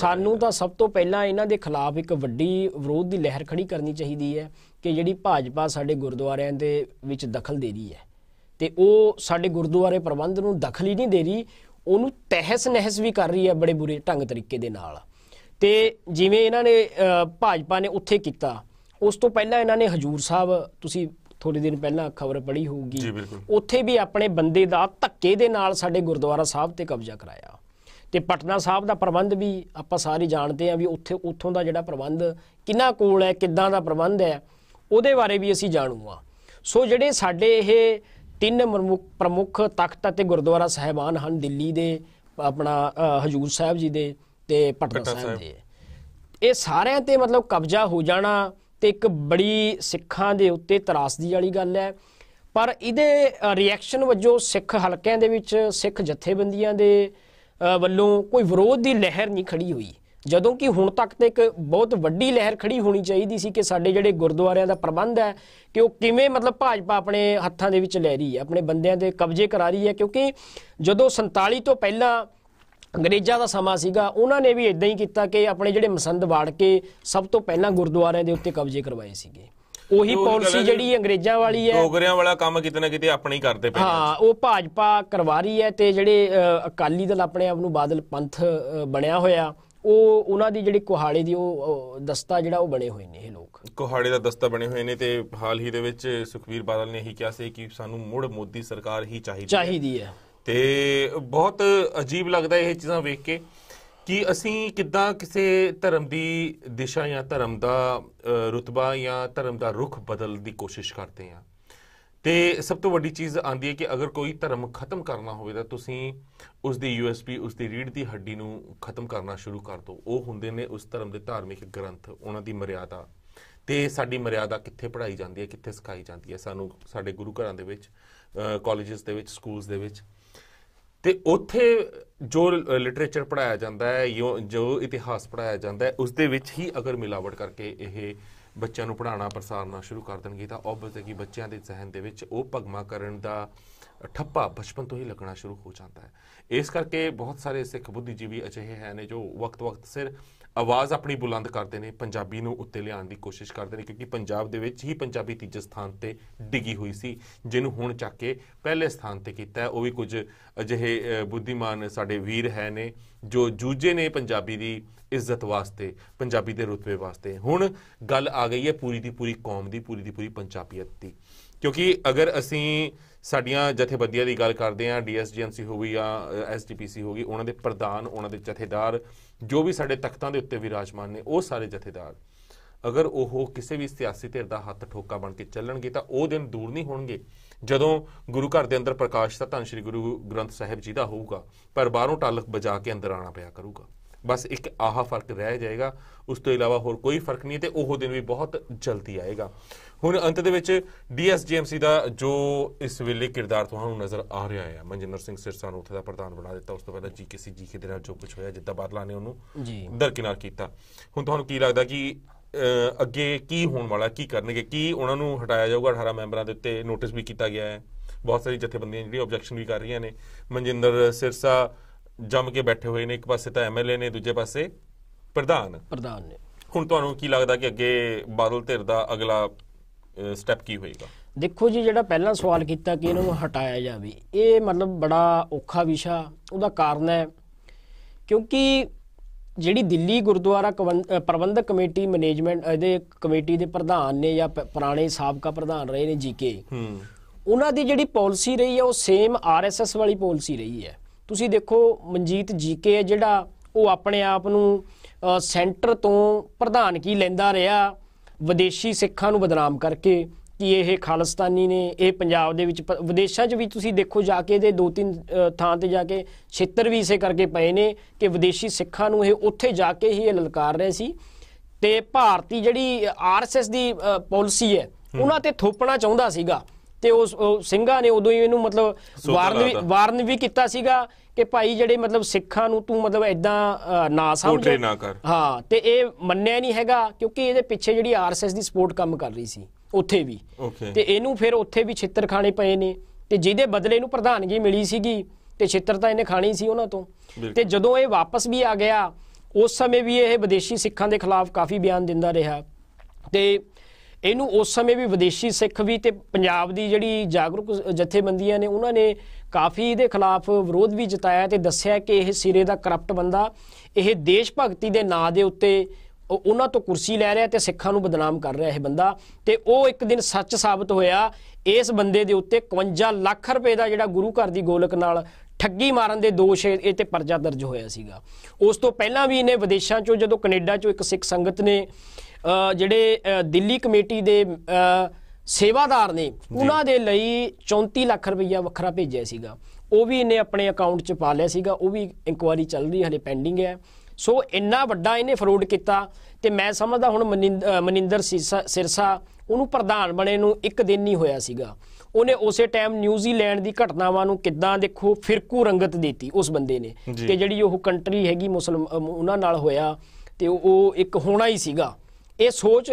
ਸਾਨੂੰ ਤਾਂ ਸਭ ਤੋਂ ਪਹਿਲਾਂ ਇਹਨਾਂ ਦੇ ਖਿਲਾਫ ਇੱਕ ਵੱਡੀ ਵਿਰੋਧ ਦੀ ਲਹਿਰ ਖੜੀ ਕਰਨੀ ਚਾਹੀਦੀ ਹੈ ਕਿ ਜਿਹੜੀ ਭਾਜਪਾ ਸਾਡੇ ਗੁਰਦੁਆਰਿਆਂ ਦੇ ਵਿੱਚ ਦਖਲ ਦੇ ਰਹੀ ਹੈ ਤੇ ਉਹ ਸਾਡੇ ਗੁਰਦੁਆਰੇ ਪ੍ਰਬੰਧ ਨੂੰ ਦਖਲ ਹੀ ਨਹੀਂ ਦੇ ਰਹੀ ਉਹਨੂੰ ਤਹਿਸ ਨਹਿਸ ਵੀ ਕਰ ਰਹੀ ਹੈ ਬੜੇ ਬੁਰੇ ਢੰਗ ਤਰੀਕੇ ਦੇ ਨਾਲ ਤੇ ਜਿਵੇਂ ਇਹਨਾਂ ਨੇ ਭਾਜਪਾ ਨੇ ਉੱਥੇ ਕੀਤਾ ਉਸ ਤੋਂ ਪਹਿਲਾਂ ਇਹਨਾਂ ਨੇ ਹਜੂਰ ਸਾਹਿਬ ਤੁਸੀਂ ਥੋੜੇ ਦਿਨ ਪਹਿਲਾਂ ਖਬਰ ਪੜੀ ਹੋਊਗੀ ਉੱਥੇ ਵੀ ਆਪਣੇ ਬੰਦੇ ਦਾ ਧੱਕੇ ਦੇ ਨਾਲ ਸਾਡੇ ਗੁਰਦੁਆਰਾ ਸਾਹਿਬ ਤੇ ਕਬਜ਼ਾ ਕਰਾਇਆ ਤੇ ਪਟਨਾ ਸਾਹਿਬ ਦਾ ਪ੍ਰਬੰਧ ਵੀ ਆਪਾਂ ਸਾਰੇ ਜਾਣਦੇ ਆ ਵੀ ਉੱਥੇ ਉੱਥੋਂ ਦਾ ਜਿਹੜਾ ਪ੍ਰਬੰਧ ਕਿੰਨਾ ਕੋਲ ਹੈ ਕਿੱਦਾਂ ਦਾ ਪ੍ਰਬੰਧ ਹੈ ਉਹਦੇ ਬਾਰੇ ਵੀ ਅਸੀਂ ਜਾਣੂ ਆ ਸੋ ਜਿਹੜੇ ਸਾਡੇ ਇਹ ਤਿੰਨ ਪ੍ਰਮੁੱਖ ਤਖਤ ਅਤੇ ਗੁਰਦੁਆਰਾ ਸਹਿਬਾਨ ਹਨ ਦਿੱਲੀ ਦੇ ਆਪਣਾ ਹਜੂਰ ਸਾਹਿਬ ਜੀ ਦੇ ਤੇ ਪਟਨਾ ਸਾਹਿਬ ਦੇ ਇਹ ਸਾਰਿਆਂ ਤੇ ਮਤਲਬ ਕਬਜ਼ਾ ਹੋ ਜਾਣਾ ਤੇ ਇੱਕ ਬੜੀ ਸਿੱਖਾਂ ਦੇ ਉੱਤੇ ਤਰਾਸਦੀ ਵਾਲੀ ਗੱਲ ਹੈ ਪਰ ਇਹਦੇ ਰਿਐਕਸ਼ਨ ਵਜੋਂ ਸਿੱਖ ਹਲਕਿਆਂ ਦੇ ਵਿੱਚ ਸਿੱਖ ਜਥੇਬੰਦੀਆਂ ਦੇ ਵੱਲੋਂ ਕੋਈ ਵਿਰੋਧ ਦੀ ਲਹਿਰ ਨਹੀਂ ਖੜੀ ਹੋਈ ਜਦੋਂ ਕਿ ਹੁਣ ਤੱਕ ਤੇ ਇੱਕ ਬਹੁਤ ਵੱਡੀ ਲਹਿਰ ਖੜੀ ਹੋਣੀ ਚਾਹੀਦੀ ਸੀ ਕਿ ਸਾਡੇ ਜਿਹੜੇ ਗੁਰਦੁਆਰਿਆਂ ਦਾ ਪ੍ਰਬੰਧ ਹੈ ਕਿ ਉਹ ਕਿਵੇਂ ਮਤਲਬ ਭਾਜਪਾ ਆਪਣੇ ਹੱਥਾਂ ਦੇ ਵਿੱਚ ਲੈ ਰਹੀ ਹੈ ਆਪਣੇ ਬੰਦਿਆਂ ਦੇ ਕਬਜ਼ੇ ਕਰਾ ਰਹੀ ਹੈ ਕਿਉਂਕਿ ਜਦੋਂ 47 ਤੋਂ ਪਹਿਲਾਂ ਅੰਗਰੇਜ਼ਾਂ ਦਾ ਸਮਾਂ ਸੀਗਾ ਉਹਨਾਂ ਨੇ ਵੀ ਇਦਾਂ ਹੀ ਕੀਤਾ ਕਿ ਆਪਣੇ ਜਿਹੜੇ ਮਸੰਦ ਵਾੜ ਕੇ ਸਭ ਤੋਂ ਪਹਿਲਾਂ ਗੁਰਦੁਆਰਿਆਂ ਦੇ ਉੱਤੇ ਕਬਜ਼ੇ ਕਰਵਾਏ ਸੀਗੇ ਉਹੀ ਪਾਲਿਸੀ ਜਿਹੜੀ ਅੰਗਰੇਜ਼ਾਂ ਵਾਲੀ ਹੈ ਡੋਗਰਿਆਂ ਵਾਲਾ ਕੰਮ ਕਿਤੇ ਨਾ ਕਿਤੇ ਆਪਣੇ ਹੀ ਕਰਦੇ ਪਏ ਹਾਂ ਉਹ ਭਾਜਪਾ ਕਰਵਾ ਰਹੀ ਹੈ ਤੇ ਜਿਹੜੇ ਅਕਾਲੀ ਦਲ ਆਪਣੇ ਆਪ ਨੂੰ ਬਾਦਲ ਪੰਥ ਬਣਿਆ ਹੋਇਆ ਉਹ ਉਹਨਾਂ ਦੀ ਜਿਹੜੀ ਕੁਹਾੜੇ ਦੀ ਉਹ ਦਸਤਾ ਜਿਹੜਾ ਉਹ ਬਣੇ ਹੋਏ ਨੇ ਇਹ ਲੋਕ ਕੁਹਾੜੇ ਦਾ ਦਸਤਾ ਬਣੇ ਹੋਏ ਨੇ ਤੇ ਹਾਲ ਹੀ ਦੇ ਵਿੱਚ ਸੁਖਵੀਰ ਬਾਦਲ ਨੇ ਇਹੀ ਕਿਹਾ ਸੀ ਕਿ ਸਾਨੂੰ ਮੁੜ ਮੋਦੀ ਸਰਕਾਰ ਹੀ ਚਾਹੀਦੀ ਹੈ ਚਾਹੀਦੀ ਹੈ ਤੇ ਬਹੁਤ ਅਜੀਬ ਲੱਗਦਾ ਇਹ ਚੀਜ਼ਾਂ ਵੇਖ ਕੇ ਕਿ ਅਸੀਂ ਕਿੱਦਾਂ ਕਿਸੇ ਧਰਮ ਦੀ ਦਿਸ਼ਾ ਜਾਂ ਧਰਮ ਦਾ ਰਤਬਾ ਜਾਂ ਧਰਮ ਦਾ ਰੁਖ ਬਦਲ ਦੀ ਕੋਸ਼ਿਸ਼ ਕਰਦੇ ਹਾਂ ਤੇ ਸਭ ਤੋਂ ਵੱਡੀ ਚੀਜ਼ ਆਂਦੀ ਹੈ ਕਿ ਅਗਰ ਕੋਈ ਧਰਮ ਖਤਮ ਕਰਨਾ ਹੋਵੇ ਤਾਂ ਤੁਸੀਂ ਉਸ ਦੀ ਯੂਐਸਪੀ ਉਸ ਦੀ ਰੀੜ ਦੀ ਹੱਡੀ ਨੂੰ ਖਤਮ ਕਰਨਾ ਸ਼ੁਰੂ ਕਰ ਦਿਓ ਉਹ ਹੁੰਦੇ ਨੇ ਉਸ ਧਰਮ ਦੇ ਧਾਰਮਿਕ ਗ੍ਰੰਥ ਉਹਨਾਂ ਦੀ ਮਰਿਆਦਾ ਤੇ ਸਾਡੀ ਮਰਿਆਦਾ ਕਿੱਥੇ ਪੜਾਈ ਜਾਂਦੀ ਹੈ ਕਿੱਥੇ ਸਿਖਾਈ ਜਾਂਦੀ ਹੈ ਸਾਨੂੰ ਸਾਡੇ ਗੁਰੂ ਘਰਾਂ ਦੇ ਵਿੱਚ ਕਾਲਜਸ ਦੇ ਵਿੱਚ ਸਕੂਲਸ ਦੇ ਵਿੱਚ ਤੇ ਉੱਥੇ ਜੋ ਲਿਟਰੇਚਰ ਪੜਾਇਆ ਜਾਂਦਾ ਹੈ ਜੋ ਇਤਿਹਾਸ ਪੜਾਇਆ ਜਾਂਦਾ ਹੈ ਉਸ ਦੇ ਵਿੱਚ ਹੀ ਅਗਰ ਮਿਲਾਵਟ ਕਰਕੇ ਇਹ ਬੱਚਿਆਂ ਨੂੰ ਪੜਾਉਣਾ ਪ੍ਰਸਾਰਨਾ ਸ਼ੁਰੂ ਕਰ ਦੇਣਗੇ ਤਾਂ ਆਬਵੀਅਸ ਹੈ ਕਿ ਬੱਚਿਆਂ ਦੇ ਜ਼ਿਹਨ ਦੇ ਵਿੱਚ ਉਹ ਭਗਮਾ ਕਰਨ ਦਾ ਠੱਪਾ ਬਚਪਨ ਤੋਂ ਹੀ ਲੱਗਣਾ ਸ਼ੁਰੂ ਹੋ ਜਾਂਦਾ ਹੈ ਇਸ ਕਰਕੇ ਬਹੁਤ ਸਾਰੇ ਸਿੱਖ ਬੁੱਧੀਜੀਵੀ ਅਜਿਹੇ ਹੈ ਨੇ ਜੋ ਵਕਤ-ਵਕਤ ਸਿਰ ਆਵਾਜ਼ ਆਪਣੀ ਬੁਲੰਦ ਕਰਦੇ ਨੇ ਪੰਜਾਬੀ ਨੂੰ ਉੱਤੇ ਲਿਆਉਣ ਦੀ ਕੋਸ਼ਿਸ਼ ਕਰਦੇ ਨੇ ਕਿਉਂਕਿ ਪੰਜਾਬ ਦੇ ਵਿੱਚ ਹੀ ਪੰਜਾਬੀ ਤੀਜੇ ਸਥਾਨ ਤੇ ਡਿੱਗੀ ਹੋਈ ਸੀ ਜਿਹਨੂੰ ਹੁਣ ਚੱਕ ਕੇ ਪਹਿਲੇ ਸਥਾਨ ਤੇ ਕੀਤਾ ਉਹ ਵੀ ਕੁਝ ਅਜਿਹੇ ਬੁੱਧੀਮਾਨ ਸਾਡੇ ਵੀਰ ਹੈ ਨੇ ਜੋ ਜੂਝੇ ਨੇ ਪੰਜਾਬੀ ਦੀ ਇੱਜ਼ਤ ਵਾਸਤੇ ਪੰਜਾਬੀ ਦੇ ਰੁਤਬੇ ਵਾਸਤੇ ਹੁਣ ਗੱਲ ਆ ਗਈ ਹੈ ਪੂਰੀ ਦੀ ਪੂਰੀ ਕੌਮ ਦੀ ਪੂਰੀ ਦੀ ਪੂਰੀ ਪੰਜਾਬੀਅਤ ਦੀ ਕਿਉਂਕਿ ਅਗਰ ਅਸੀਂ ਸਾਡੀਆਂ ਜਥੇਬੰਦੀਆਂ ਦੀ ਗੱਲ ਕਰਦੇ ਆਂ ਡੀਐਸਜੀਐਮਸੀ ਹੋ ਗਈ ਜਾਂ ਐਸਟੀਪੀਸੀ ਹੋ ਗਈ ਉਹਨਾਂ ਦੇ ਪ੍ਰਧਾਨ ਉਹਨਾਂ ਦੇ ਜਥੇਦਾਰ ਜੋ ਵੀ ਸਾਡੇ ਤਖਤਾਂ ਦੇ ਉੱਤੇ ਵਿਰਾਜਮਾਨ ਨੇ ਉਹ ਸਾਰੇ ਜਥੇਦਾਰ ਅਗਰ ਉਹ ਕਿਸੇ ਵੀ ਸਿਆਸੀ ਧਿਰ ਦਾ ਹੱਥ ਠੋਕਾ ਬਣ ਕੇ ਚੱਲਣਗੇ ਤਾਂ ਉਹ ਦਿਨ ਦੂਰ ਨਹੀਂ ਹੋਣਗੇ ਜਦੋਂ ਗੁਰੂ ਘਰ ਦੇ ਅੰਦਰ ਪ੍ਰਕਾਸ਼ ਦਾ ਧੰਨ ਸ੍ਰੀ ਗੁਰੂ ਗ੍ਰੰਥ ਸਾਹਿਬ ਜੀ ਦਾ ਹੋਊਗਾ ਪਰ ਬਾਹਰੋਂ ਟਾਲਕ ਬਜਾ ਕੇ ਅੰਦਰ ਆਣਾ ਪਿਆ ਕਰੂਗਾ ਬਸ ਇੱਕ ਆਹ ਫਰਕ ਰਹਿ ਜਾਏਗਾ ਉਸ ਤੋਂ ਇਲਾਵਾ ਹੋਰ ਕੋਈ ਫਰਕ ਨਹੀਂ ਤੇ ਉਹ ਦਿਨ ਵੀ ਬਹੁਤ ਜਲਦੀ ਆਏਗਾ ਹੁਣ ਅੰਤ ਦੇ ਵਿੱਚ ਡੀਐਸਜੀਐਮਸੀ ਦਾ ਜੋ ਇਸ ਵੇਲੇ ਕਿਰਦਾਰ ਤੁਹਾਨੂੰ ਨਜ਼ਰ ਆ ਰਿਹਾ ਹੈ ਮਨਜਿੰਦਰ ਸਿੰਘ ਸਿਰਸਾ ਨੂੰ ਉੱਥੇ ਦਾ ਪ੍ਰਧਾਨ ਬਣਾ ਦਿੱਤਾ ਉਸ ਤੋਂ ਪਹਿਲਾਂ ਜੀਕੇਸੀ ਜੀਕੇ ਦੇ ਨਾਲ ਜੋ ਕੁਝ ਹੋਇਆ ਜਿੱਦਾਂ ਬਾਦਲਾ ਨੇ ਉਹਨੂੰ ਦਰਕਿਨਾਰ ਕੀਤਾ ਹੁਣ ਤੁਹਾਨੂੰ ਕੀ ਲੱਗਦਾ ਕਿ ਅੱਗੇ ਕੀ ਹੋਣ ਵਾਲਾ ਕੀ ਕਰਨਗੇ ਕੀ ਉਹਨਾਂ ਨੂੰ ਹਟਾਇਆ ਜਾਊਗਾ 18 ਮੈਂਬਰਾਂ ਦੇ ਉੱਤੇ ਨੋਟਿਸ ਵੀ ਕੀਤਾ ਗਿਆ ਹੈ ਬਹੁਤ ਸਾਰੀ ਜਥੇਬੰਦੀਆਂ ਜਿਹੜੀ ਆਬਜੈਕਸ਼ਨ ਵੀ ਕਰ ਰਹੀਆਂ ਨੇ ਮਨਜਿੰਦਰ ਸਿਰਸਾ ਜੰਮ ਕੇ ਬੈਠੇ ਹੋਏ ਨੇ ਇੱਕ ਪਾਸੇ ਤਾਂ ਐਮਐਲਏ ਨੇ ਦੂਜੇ ਪਾਸੇ ਪ੍ਰਧਾਨ ਪ੍ਰਧਾਨ ਨੇ ਹੁਣ ਤੁਹਾਨੂੰ ਕੀ ਲੱਗਦਾ ਕਿ ਅੱਗੇ ਬਾਦਲ ਧਿਰ ਦਾ ਅਗਲਾ ਸਟੈਪ ਕੀ ਹੋਏਗਾ ਦੇਖੋ ਜੀ ਜਿਹੜਾ ਪਹਿਲਾਂ ਸਵਾਲ ਕੀਤਾ ਕਿ ਇਹਨੂੰ ਹਟਾਇਆ ਜਾਵੇ ਇਹ ਮਤਲਬ ਬੜਾ ਔਖਾ ਵਿਸ਼ਾ ਉਹਦਾ ਕਾਰਨ ਹੈ ਕਿਉਂਕਿ ਜਿਹੜੀ ਦਿੱਲੀ ਗੁਰਦੁਆਰਾ ਪ੍ਰਬੰਧਕ ਕਮੇਟੀ ਮੈਨੇਜਮੈਂਟ ਇਹਦੇ ਕਮੇਟੀ ਦੇ ਪ੍ਰਧਾਨ ਨੇ ਜਾਂ ਪੁਰਾਣੇ ਸਾਬਕਾ ਪ੍ਰਧਾਨ ਰਹੇ ਨੇ ਜੀਕੇ ਹੂੰ ਉਹਨਾਂ ਦੀ ਜਿਹੜੀ ਪਾਲਿਸੀ ਰਹੀ ਹੈ ਉਹ ਸੇਮ ਆਰਐਸਐਸ ਵਾਲੀ ਪਾਲਿਸੀ ਰਹੀ ਹੈ ਤੁਸੀਂ ਦੇਖੋ ਮਨਜੀਤ ਜੀਕੇ ਜਿਹੜਾ ਉਹ ਆਪਣੇ ਆਪ ਨੂੰ ਸੈਂਟਰ ਤੋਂ ਪ੍ਰਧਾਨ ਕੀ ਲੈਂਦਾ ਰਿਹਾ ਵਿਦੇਸ਼ੀ ਸਿੱਖਾਂ ਨੂੰ ਬਦਨਾਮ ਕਰਕੇ ਕਿ ਇਹ ਖਾਲਸਤਾਨੀ ਨੇ ਇਹ ਪੰਜਾਬ ਦੇ ਵਿੱਚ ਵਿਦੇਸ਼ਾਂ 'ਚ ਵੀ ਤੁਸੀਂ ਦੇਖੋ ਜਾ ਕੇ ਇਹਦੇ ਦੋ ਤਿੰਨ ਥਾਂ ਤੇ ਜਾ ਕੇ ਛੇਤਰ ਵੀ ਇਸੇ ਕਰਕੇ ਪਏ ਨੇ ਕਿ ਵਿਦੇਸ਼ੀ ਸਿੱਖਾਂ ਨੂੰ ਇਹ ਉੱਥੇ ਜਾ ਕੇ ਹੀ ਇਹ ਲਲਕਾਰ ਰਹੇ ਸੀ ਤੇ ਭਾਰਤੀ ਜਿਹੜੀ ਆਰਐਸਐਸ ਦੀ ਪਾਲਿਸੀ ਹੈ ਉਹਨਾਂ ਤੇ ਥੋਪਣਾ ਚਾਹੁੰਦਾ ਸੀਗਾ ਤੇ ਉਹ ਸਿੰਘਾਂ ਨੇ ਉਦੋਂ ਹੀ ਇਹਨੂੰ ਮਤਲਬ ਵਾਰਨ ਵੀ ਵਾਰਨ ਵੀ ਕੀਤਾ ਸੀਗਾ ਕਿ ਭਾਈ ਜਿਹੜੇ ਮਤਲਬ ਸਿੱਖਾਂ ਨੂੰ ਤੂੰ ਮਤਲਬ ਐਦਾਂ ਨਾ ਸਮਝ ਹਾਂ ਤੇ ਇਹ ਮੰਨਿਆ ਨਹੀਂ ਹੈਗਾ ਕਿਉਂਕਿ ਇਹਦੇ ਪਿੱਛੇ ਜਿਹੜੀ ਆਰਐਸਐਸ ਦੀ ਸਪੋਰਟ ਕੰਮ ਕਰ ਰਹੀ ਸੀ ਉੱਥੇ ਵੀ ਤੇ ਇਹਨੂੰ ਫਿਰ ਉੱਥੇ ਵੀ ਛਿੱਤਰ ਖਾਣੇ ਪਏ ਨੇ ਤੇ ਜਿਹਦੇ ਬਦਲੇ ਨੂੰ ਪ੍ਰਧਾਨਗੀ ਮਿਲੀ ਸੀਗੀ ਤੇ ਛਿੱਤਰ ਤਾਂ ਇਹਨੇ ਖਾਣੀ ਸੀ ਉਹਨਾਂ ਤੋਂ ਤੇ ਜਦੋਂ ਇਹ ਵਾਪਸ ਵੀ ਆ ਗਿਆ ਉਸ ਸਮੇਂ ਵੀ ਇਹ ਵਿਦੇਸ਼ੀ ਸਿੱਖਾਂ ਦੇ ਖਿਲਾਫ ਕਾਫੀ ਬਿਆਨ ਦਿੰਦਾ ਰਿਹਾ ਤੇ ਇਹਨੂੰ ਉਸ ਸਮੇਂ ਵੀ ਵਿਦੇਸ਼ੀ ਸਿੱਖ ਵੀ ਤੇ ਪੰਜਾਬ ਦੀ ਜਿਹੜੀ ਜਾਗਰੂਕ ਜਥੇਬੰਦੀਆਂ ਨੇ ਉਹਨਾਂ ਨੇ ਕਾਫੀ ਇਹਦੇ ਖਿਲਾਫ ਵਿਰੋਧ ਵੀ ਜਤਾਇਆ ਤੇ ਦੱਸਿਆ ਕਿ ਇਹ ਸਿਰੇ ਦਾ ਕਰਪਟ ਬੰਦਾ ਇਹ ਦੇਸ਼ ਭਗਤੀ ਦੇ ਨਾਂ ਦੇ ਉੱਤੇ ਉਹਨਾਂ ਤੋਂ ਕੁਰਸੀ ਲੈ ਰਿਹਾ ਤੇ ਸਿੱਖਾਂ ਨੂੰ ਬਦਨਾਮ ਕਰ ਰਿਹਾ ਇਹ ਬੰਦਾ ਤੇ ਉਹ ਇੱਕ ਦਿਨ ਸੱਚ ਸਾਬਤ ਹੋਇਆ ਇਸ ਬੰਦੇ ਦੇ ਉੱਤੇ 51 ਲੱਖ ਰੁਪਏ ਦਾ ਜਿਹੜਾ ਗੁਰੂ ਘਰ ਦੀ ਗੋਲਕ ਨਾਲ ਠੱਗੀ ਮਾਰਨ ਦੇ ਦੋਸ਼ ਇਹ ਤੇ ਪਰਚਾ ਦਰਜ ਹੋਇਆ ਸੀਗਾ ਉਸ ਤੋਂ ਪਹਿਲਾਂ ਵੀ ਇਹਨੇ ਵਿਦੇਸ਼ਾਂ ਚੋਂ ਜਦੋਂ ਕੈਨੇਡਾ ਚੋਂ ਇੱਕ ਸਿੱਖ ਸੰਗਤ ਨੇ ਜਿਹੜੇ ਦਿੱਲੀ ਕਮੇਟੀ ਦੇ ਸੇਵਾਦਾਰ ਨੇ ਉਹਨਾਂ ਦੇ ਲਈ 34 ਲੱਖ ਰੁਪਈਆ ਵੱਖਰਾ ਭੇਜਿਆ ਸੀਗਾ ਉਹ ਵੀ ਇਹਨੇ ਆਪਣੇ ਅਕਾਊਂਟ 'ਚ ਪਾ ਲਿਆ ਸੀਗਾ ਉਹ ਵੀ ਇਨਕੁਆਰੀ ਚੱਲ ਰਹੀ ਹਲੇ ਪੈਂਡਿੰਗ ਹੈ ਸੋ ਇੰਨਾ ਵੱਡਾ ਇਹਨੇ ਫਰੋਡ ਕੀਤਾ ਤੇ ਮੈਂ ਸਮਝਦਾ ਹੁਣ ਮਨਿੰਦਰ ਸਿਰਸਾ ਉਹਨੂੰ ਪ੍ਰਧਾਨ ਬਣੇ ਨੂੰ ਇੱਕ ਦਿਨ ਨਹੀਂ ਹੋਇਆ ਸੀਗਾ ਉਹਨੇ ਉਸੇ ਟਾਈਮ ਨਿਊਜ਼ੀਲੈਂਡ ਦੀ ਘਟਨਾਵਾਂ ਨੂੰ ਕਿੱਦਾਂ ਦੇਖੋ ਫਿਰਕੂ ਰੰਗਤ ਦਿੱਤੀ ਉਸ ਬੰਦੇ ਨੇ ਕਿ ਜਿਹੜੀ ਉਹ ਕੰਟਰੀ ਹੈਗੀ ਮੁਸਲਮ ਉਹਨਾਂ ਨਾਲ ਹੋਇਆ ਤੇ ਉਹ ਇੱਕ ਹੋਣਾ ਹੀ ਸੀਗਾ ਇਹ ਸੋਚ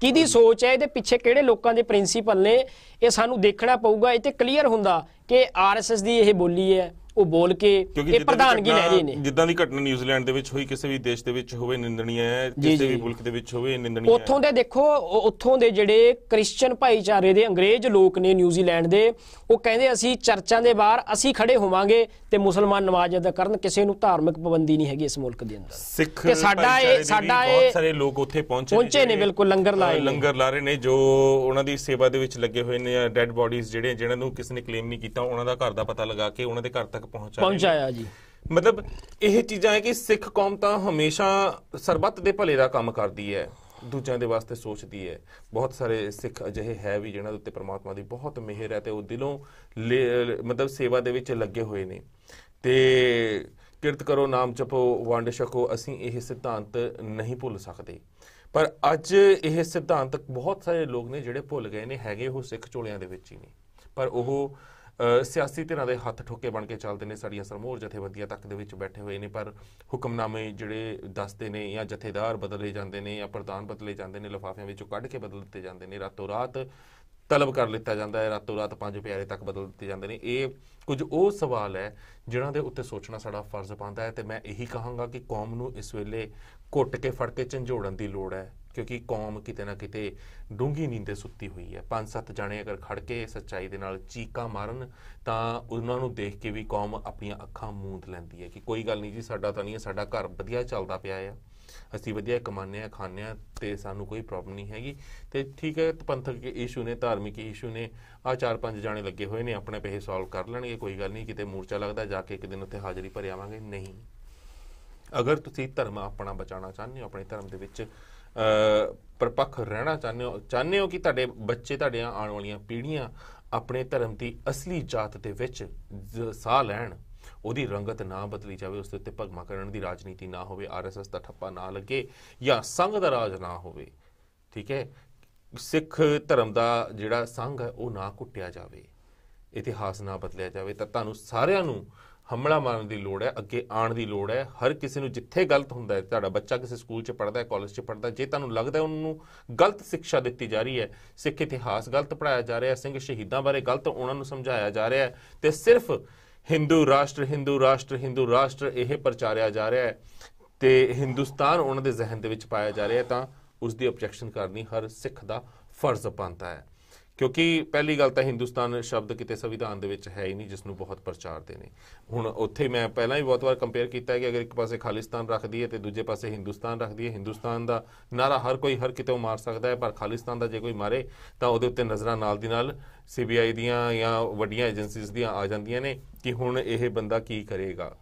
ਕਿਹਦੀ ਸੋਚ ਹੈ ਇਹਦੇ ਪਿੱਛੇ ਕਿਹੜੇ ਲੋਕਾਂ ਦੇ ਪ੍ਰਿੰਸੀਪਲ ਨੇ ਇਹ ਸਾਨੂੰ ਦੇਖਣਾ ਪਊਗਾ ਇਹ ਤੇ ਕਲੀਅਰ ਹੁੰਦਾ ਕਿ ਆਰਐਸਐਸ ਦੀ ਇਹ ਬੋਲੀ ਹੈ ਉਹ ਬੋਲ ਕੇ ਇਹ ਪ੍ਰਧਾਨਗੀ ਲੈ ਰਹੇ ਨੇ ਜਿੱਦਾਂ ਦੀ ਘਟਨਾ ਨਿਊਜ਼ੀਲੈਂਡ ਦੇ ਵਿੱਚ ਹੋਈ ਕਿਸੇ ਵੀ ਦੇਸ਼ ਦੇ ਵਿੱਚ ਹੋਵੇ ਨਿੰਦਣੀਆਂ ਹੈ ਕਿਸੇ ਵੀ ਮੁਲਕ ਦੇ ਵਿੱਚ ਹੋਵੇ ਨਿੰਦਣੀਆਂ ਉੱਥੋਂ ਦੇ ਦੇਖੋ ਉੱਥੋਂ ਦੇ ਜਿਹੜੇ ਕ੍ਰਿਸਚੀਅਨ ਭਾਈਚਾਰੇ ਦੇ ਅੰਗਰੇਜ਼ ਲੋਕ ਨੇ ਨਿਊਜ਼ੀਲੈਂਡ ਦੇ ਉਹ ਕਹਿੰਦੇ ਅਸੀਂ ਚਰਚਾਂ ਦੇ ਬਾਹਰ ਅਸੀਂ ਖੜੇ ਹੋਵਾਂਗੇ ਤੇ ਮੁਸਲਮਾਨ ਨਮਾਜ਼ ਅਦਾ ਕਰਨ ਕਿਸੇ ਨੂੰ ਧਾਰਮਿਕ ਪਾਬੰਦੀ ਨਹੀਂ ਹੈਗੀ ਇਸ ਮੁਲਕ ਦੇ ਅੰਦਰ ਸਿੱਖ ਤੇ ਸਾਡਾ ਇਹ ਸਾਡਾ ਇਹ ਬਹੁਤ ਸਾਰੇ ਲੋਕ ਉੱਥੇ ਪਹੁੰਚੇ ਪਹੁੰਚੇ ਨੇ ਬਿਲਕੁਲ ਲੰਗਰ ਲਾਏ ਲੰਗਰ ਲਾ ਰਹੇ ਨੇ ਜੋ ਉਹਨਾਂ ਦੀ ਸੇਵਾ ਦੇ ਵਿੱਚ ਲੱਗੇ ਹੋਏ ਨੇ ਡੈੱਡ ਬਾਡੀਜ਼ ਜਿਹੜੇ ਜਿਹਨਾਂ ਨੂੰ ਕਿਸੇ ਨੇ ਕਲੇਮ ਨਹੀਂ ਕੀਤਾ ਉਹਨਾਂ ਦਾ ਘਰ ਦਾ ਪਤਾ ਲਗਾ ਕੇ ਉਹਨਾਂ ਦੇ ਘਰ ਤੱਕ ਪਹੁੰਚਾਇਆ ਪਹੁੰਚਾਇਆ ਜੀ ਮਤਲਬ ਇਹ ਚੀਜ਼ਾਂ ਹੈ ਕਿ ਸਿੱਖ ਕੌਮ ਤਾਂ ਹਮੇਸ਼ਾ ਸਰਬੱਤ ਦੇ ਭਲੇ ਦਾ ਕੰਮ ਕਰਦੀ ਹੈ ਦੂਜਿਆਂ ਦੇ ਵਾਸਤੇ ਸੋਚਦੀ ਹੈ ਬਹੁਤ ਸਾਰੇ ਸਿੱਖ ਅਜਿਹੇ ਹੈ ਵੀ ਜਿਨ੍ਹਾਂ ਦੇ ਉੱਤੇ ਪ੍ਰਮਾਤਮਾ ਦੀ ਬਹੁਤ ਮਿਹਰ ਹੈ ਤੇ ਉਹ ਦਿਲੋਂ ਮਤਲਬ ਸੇਵਾ ਦੇ ਵਿੱਚ ਲੱਗੇ ਹੋਏ ਨੇ ਤੇ ਕਿਰਤ ਕਰੋ ਨਾਮ ਜਪੋ ਵੰਡ ਛਕੋ ਅਸੀਂ ਇਹ ਸਿਧਾਂਤ ਨਹੀਂ ਭੁੱਲ ਸਕਦੇ ਪਰ ਅੱਜ ਇਹ ਸਿਧਾਂਤ ਬਹੁਤ ਸਾਰੇ ਲੋਕ ਨੇ ਜਿਹੜੇ ਭੁੱਲ ਗਏ ਨੇ ਹੈਗੇ ਉਹ ਸਿੱਖ ਚੋਲਿਆਂ ਦੇ ਵਿੱਚ ਹੀ ਨੇ ਪਰ ਉਹ ਸਿਆਸੀ ਧਿਰਾਂ ਦੇ ਹੱਥ ਠੋਕੇ ਬਣ ਕੇ ਚੱਲਦੇ ਨੇ ਸਾਡੀਆਂ ਸਰਮੋਰ ਜਥੇਬੰਦੀਆਂ ਤੱਕ ਦੇ ਵਿੱਚ ਬੈਠੇ ਹੋਏ ਨੇ ਪਰ ਹੁਕਮਨਾਮੇ ਜਿਹੜੇ ਦੱਸਦੇ ਨੇ ਜਾਂ ਜਥੇਦਾਰ ਬਦਲੇ ਜਾਂਦੇ ਨੇ ਜਾਂ ਪ੍ਰਧਾਨ ਬਦਲੇ ਜਾਂਦੇ ਨੇ ਲਫਾਫਿਆਂ ਵਿੱਚੋਂ ਕੱਢ ਕੇ ਬਦਲ ਦਿੱਤੇ ਜਾਂਦੇ ਨੇ ਰਾਤੋਂ ਰਾਤ ਤਲਬ ਕਰ ਲਿੱਤਾ ਜਾਂਦਾ ਹੈ ਰਾਤੋਂ ਰਾਤ ਪੰਜ ਪਿਆਰੇ ਤੱਕ ਬਦਲ ਦਿੱਤੇ ਜਾਂਦੇ ਨੇ ਇਹ ਕੁਝ ਉਹ ਸਵਾਲ ਹੈ ਜਿਨ੍ਹਾਂ ਦੇ ਉੱਤੇ ਸੋਚਣਾ ਸਾਡਾ ਫਰਜ਼ ਪਾਉਂਦਾ ਹੈ ਤੇ ਮੈਂ ਇਹੀ ਕਹਾਂਗਾ ਕਿ ਕੌਮ ਨੂੰ ਇਸ ਵੇਲੇ ਘੁੱਟ ਕੇ ਫੜ ਕੇ ਝੰਜੋੜਨ ਦੀ ਲੋੜ ਹੈ ਕਿਉਂਕਿ ਕੌਮ ਕਿਤੇ ਨਾ ਕਿਤੇ ਡੂੰਗੀ ਨੀਂਦੇ ਸੁੱਤੀ ਹੋਈ ਹੈ ਪੰਜ ਸੱਤ ਜਾਣੇ ਅਗਰ ਖੜ ਕੇ ਸੱਚਾਈ ਦੇ ਨਾਲ ਚੀਕਾਂ ਮਾਰਨ ਤਾਂ ਉਹਨਾਂ ਨੂੰ ਦੇਖ ਕੇ ਵੀ ਕੌਮ ਆਪਣੀਆਂ ਅੱਖਾਂ ਮੂੰਦ ਲੈਂਦੀ ਹੈ ਕਿ ਕੋਈ ਗੱਲ ਨਹੀਂ ਜੀ ਸਾਡਾ ਤਾਂ ਨਹੀਂ ਹੈ ਸਾਡਾ ਘਰ ਵਧੀਆ ਚੱਲਦਾ ਪਿਆ ਆ ਅਸੀਂ ਵਧੀਆ ਕਮਾਨੇ ਆ ਖਾਂਦੇ ਆ ਤੇ ਸਾਨੂੰ ਕੋਈ ਪ੍ਰੋਬਲਮ ਨਹੀਂ ਹੈਗੀ ਤੇ ਠੀਕ ਹੈ ਪੰਥਕ ਇਸ਼ੂ ਨੇ ਧਾਰਮਿਕ ਇਸ਼ੂ ਨੇ ਆ ਚਾਰ ਪੰਜ ਜਾਣੇ ਲੱਗੇ ਹੋਏ ਨੇ ਆਪਣੇ ਪੈਸੇ ਸੋਲਵ ਕਰ ਲੈਣਗੇ ਕੋਈ ਗੱਲ ਨਹੀਂ ਕਿਤੇ ਮੂਰਚਾ ਲੱਗਦਾ ਜਾ ਕੇ ਇੱਕ ਦਿਨ ਉੱਥੇ ਹਾਜ਼ਰੀ ਭਰਿਆਵਾਂਗੇ ਆਵਾਂਗੇ ਨਹੀਂ ਅਗਰ ਤੁਸੀਂ ਧਰਮ ਆਪਣਾ ਬਚਾਉਣਾ ਚਾਹੁੰਦੇ ਹੋ ਆਪਣੇ ਧਰਮ ਦੇ ਵਿੱਚ ਪਰਪੱਖ ਰਹਿਣਾ ਚਾਹੁੰਦੇ ਹੋ ਚਾਹੁੰਦੇ ਹੋ ਕਿ ਤੁਹਾਡੇ ਬੱਚੇ ਤੁਹਾਡੇ ਆਉਣ ਵਾਲੀਆਂ ਪੀੜ੍ਹੀਆਂ ਆਪਣੇ ਧਰਮ ਦੀ ਅਸਲੀ ਜਾਤ ਦੇ ਵਿੱਚ ਸਾਹ ਲੈਣ ਉਹਦੀ ਰੰਗਤ ਨਾ ਬਦਲੀ ਜਾਵੇ ਉਸ ਦੇ ਉੱਤੇ ਭਗਮਾ ਕਰਨ ਦੀ ਰਾਜਨੀਤੀ ਨਾ ਹੋਵੇ ਆਰਐਸਐਸ ਦਾ ਠੱਪਾ ਨਾ ਲੱਗੇ ਜਾਂ ਸੰਘ ਦਾ ਰਾਜ ਨਾ ਹੋਵੇ ਠੀਕ ਹੈ ਸਿੱਖ ਧਰਮ ਦਾ ਜਿਹੜਾ ਸੰਘ ਹੈ ਉਹ ਨਾ ਕੁੱਟਿਆ ਜਾਵੇ ਇਤਿਹਾਸ ਨਾ ਬਦਲਿਆ ਜਾਵੇ ਤਾਂ ਤੁਹਾਨੂੰ ਸਾਰਿਆਂ ਨੂੰ ਹਮਲਾ ਮਾਰਨ ਦੀ ਲੋੜ ਹੈ ਅੱਗੇ ਆਉਣ ਦੀ ਲੋੜ ਹੈ ਹਰ ਕਿਸੇ ਨੂੰ ਜਿੱਥੇ ਗਲਤ ਹੁੰਦਾ ਹੈ ਤੁਹਾਡਾ ਬੱਚਾ ਕਿਸੇ ਸਕੂਲ 'ਚ ਪੜਦਾ ਹੈ ਕਾਲਜ 'ਚ ਪੜਦਾ ਜੇ ਤੁਹਾਨੂੰ ਲੱਗਦਾ ਉਹਨਾਂ ਨੂੰ ਗਲਤ ਸਿੱਖਿਆ ਦਿੱਤੀ ਜਾ ਰਹੀ ਹੈ ਸਿੱਖ ਇਤਿਹਾਸ ਗਲਤ ਪੜਾਇਆ ਜਾ ਰਿਹਾ ਹੈ ਸਿੰਘ ਸ਼ਹੀਦਾਂ ਬਾਰੇ ਗਲਤ ਉਹਨਾਂ ਨੂੰ ਸਮਝਾਇਆ ਜਾ ਰਿਹਾ ਹੈ ਤੇ ਸਿਰਫ ਹਿੰਦੂ ਰਾਸ਼ਟਰ ਹਿੰਦੂ ਰਾਸ਼ਟਰ ਹਿੰਦੂ ਰਾਸ਼ਟਰ ਇਹ ਪ੍ਰਚਾਰਿਆ ਜਾ ਰਿਹਾ ਹੈ ਤੇ ਹਿੰਦੁਸਤਾਨ ਉਹਨਾਂ ਦੇ ਜ਼ਿਹਨ ਦੇ ਵਿੱਚ ਪਾਇਆ ਜਾ ਰਿਹਾ ਤਾਂ ਉਸ ਦੀ ਆਬਜੈਕਸ਼ਨ ਕਰਨੀ ਹਰ ਸਿੱਖ ਦਾ ਫਰਜ਼ ਬਣਦਾ ਹੈ ਕਿਉਂਕਿ ਪਹਿਲੀ ਗੱਲ ਤਾਂ ਹਿੰਦੁਸਤਾਨ ਸ਼ਬਦ ਕਿਤੇ ਸੰਵਿਧਾਨ ਦੇ ਵਿੱਚ ਹੈ ਹੀ ਨਹੀਂ ਜਿਸ ਨੂੰ ਬਹੁਤ ਪ੍ਰਚਾਰ ਦੇ ਨੇ ਹੁਣ ਉੱਥੇ ਮੈਂ ਪਹਿਲਾਂ ਹੀ ਬਹੁਤ ਵਾਰ ਕੰਪੇਅਰ ਕੀਤਾ ਹੈ ਕਿ ਅਗਰ ਇੱਕ ਪਾਸੇ ਖਾਲਿਸਤਾਨ ਰੱਖ ਦਈਏ ਤੇ ਦੂਜੇ ਪਾਸੇ ਹਿੰਦੁਸਤਾਨ ਰੱਖ ਦਈਏ ਹਿੰਦੁਸਤਾਨ ਦਾ ਨਾਰਾ ਹਰ ਕੋਈ ਹਰ ਕਿਤੇ ਮਾਰ ਸਕਦਾ ਹੈ ਪਰ ਖਾਲਿਸਤਾਨ ਦਾ ਜੇ ਕੋਈ ਮਾਰੇ ਤਾਂ ਉਹਦੇ ਉੱਤੇ ਨਜ਼ਰਾਂ ਨਾਲ ਦੀ ਨਾਲ ਸੀਬੀਆਈ ਦੀਆਂ ਜਾਂ ਵੱਡੀਆਂ ਏਜੰਸੀਜ਼ ਦੀਆਂ ਆ ਜਾਂਦੀਆਂ ਨੇ ਕਿ ਹੁਣ ਇਹ ਬੰਦਾ ਕੀ ਕਰੇਗਾ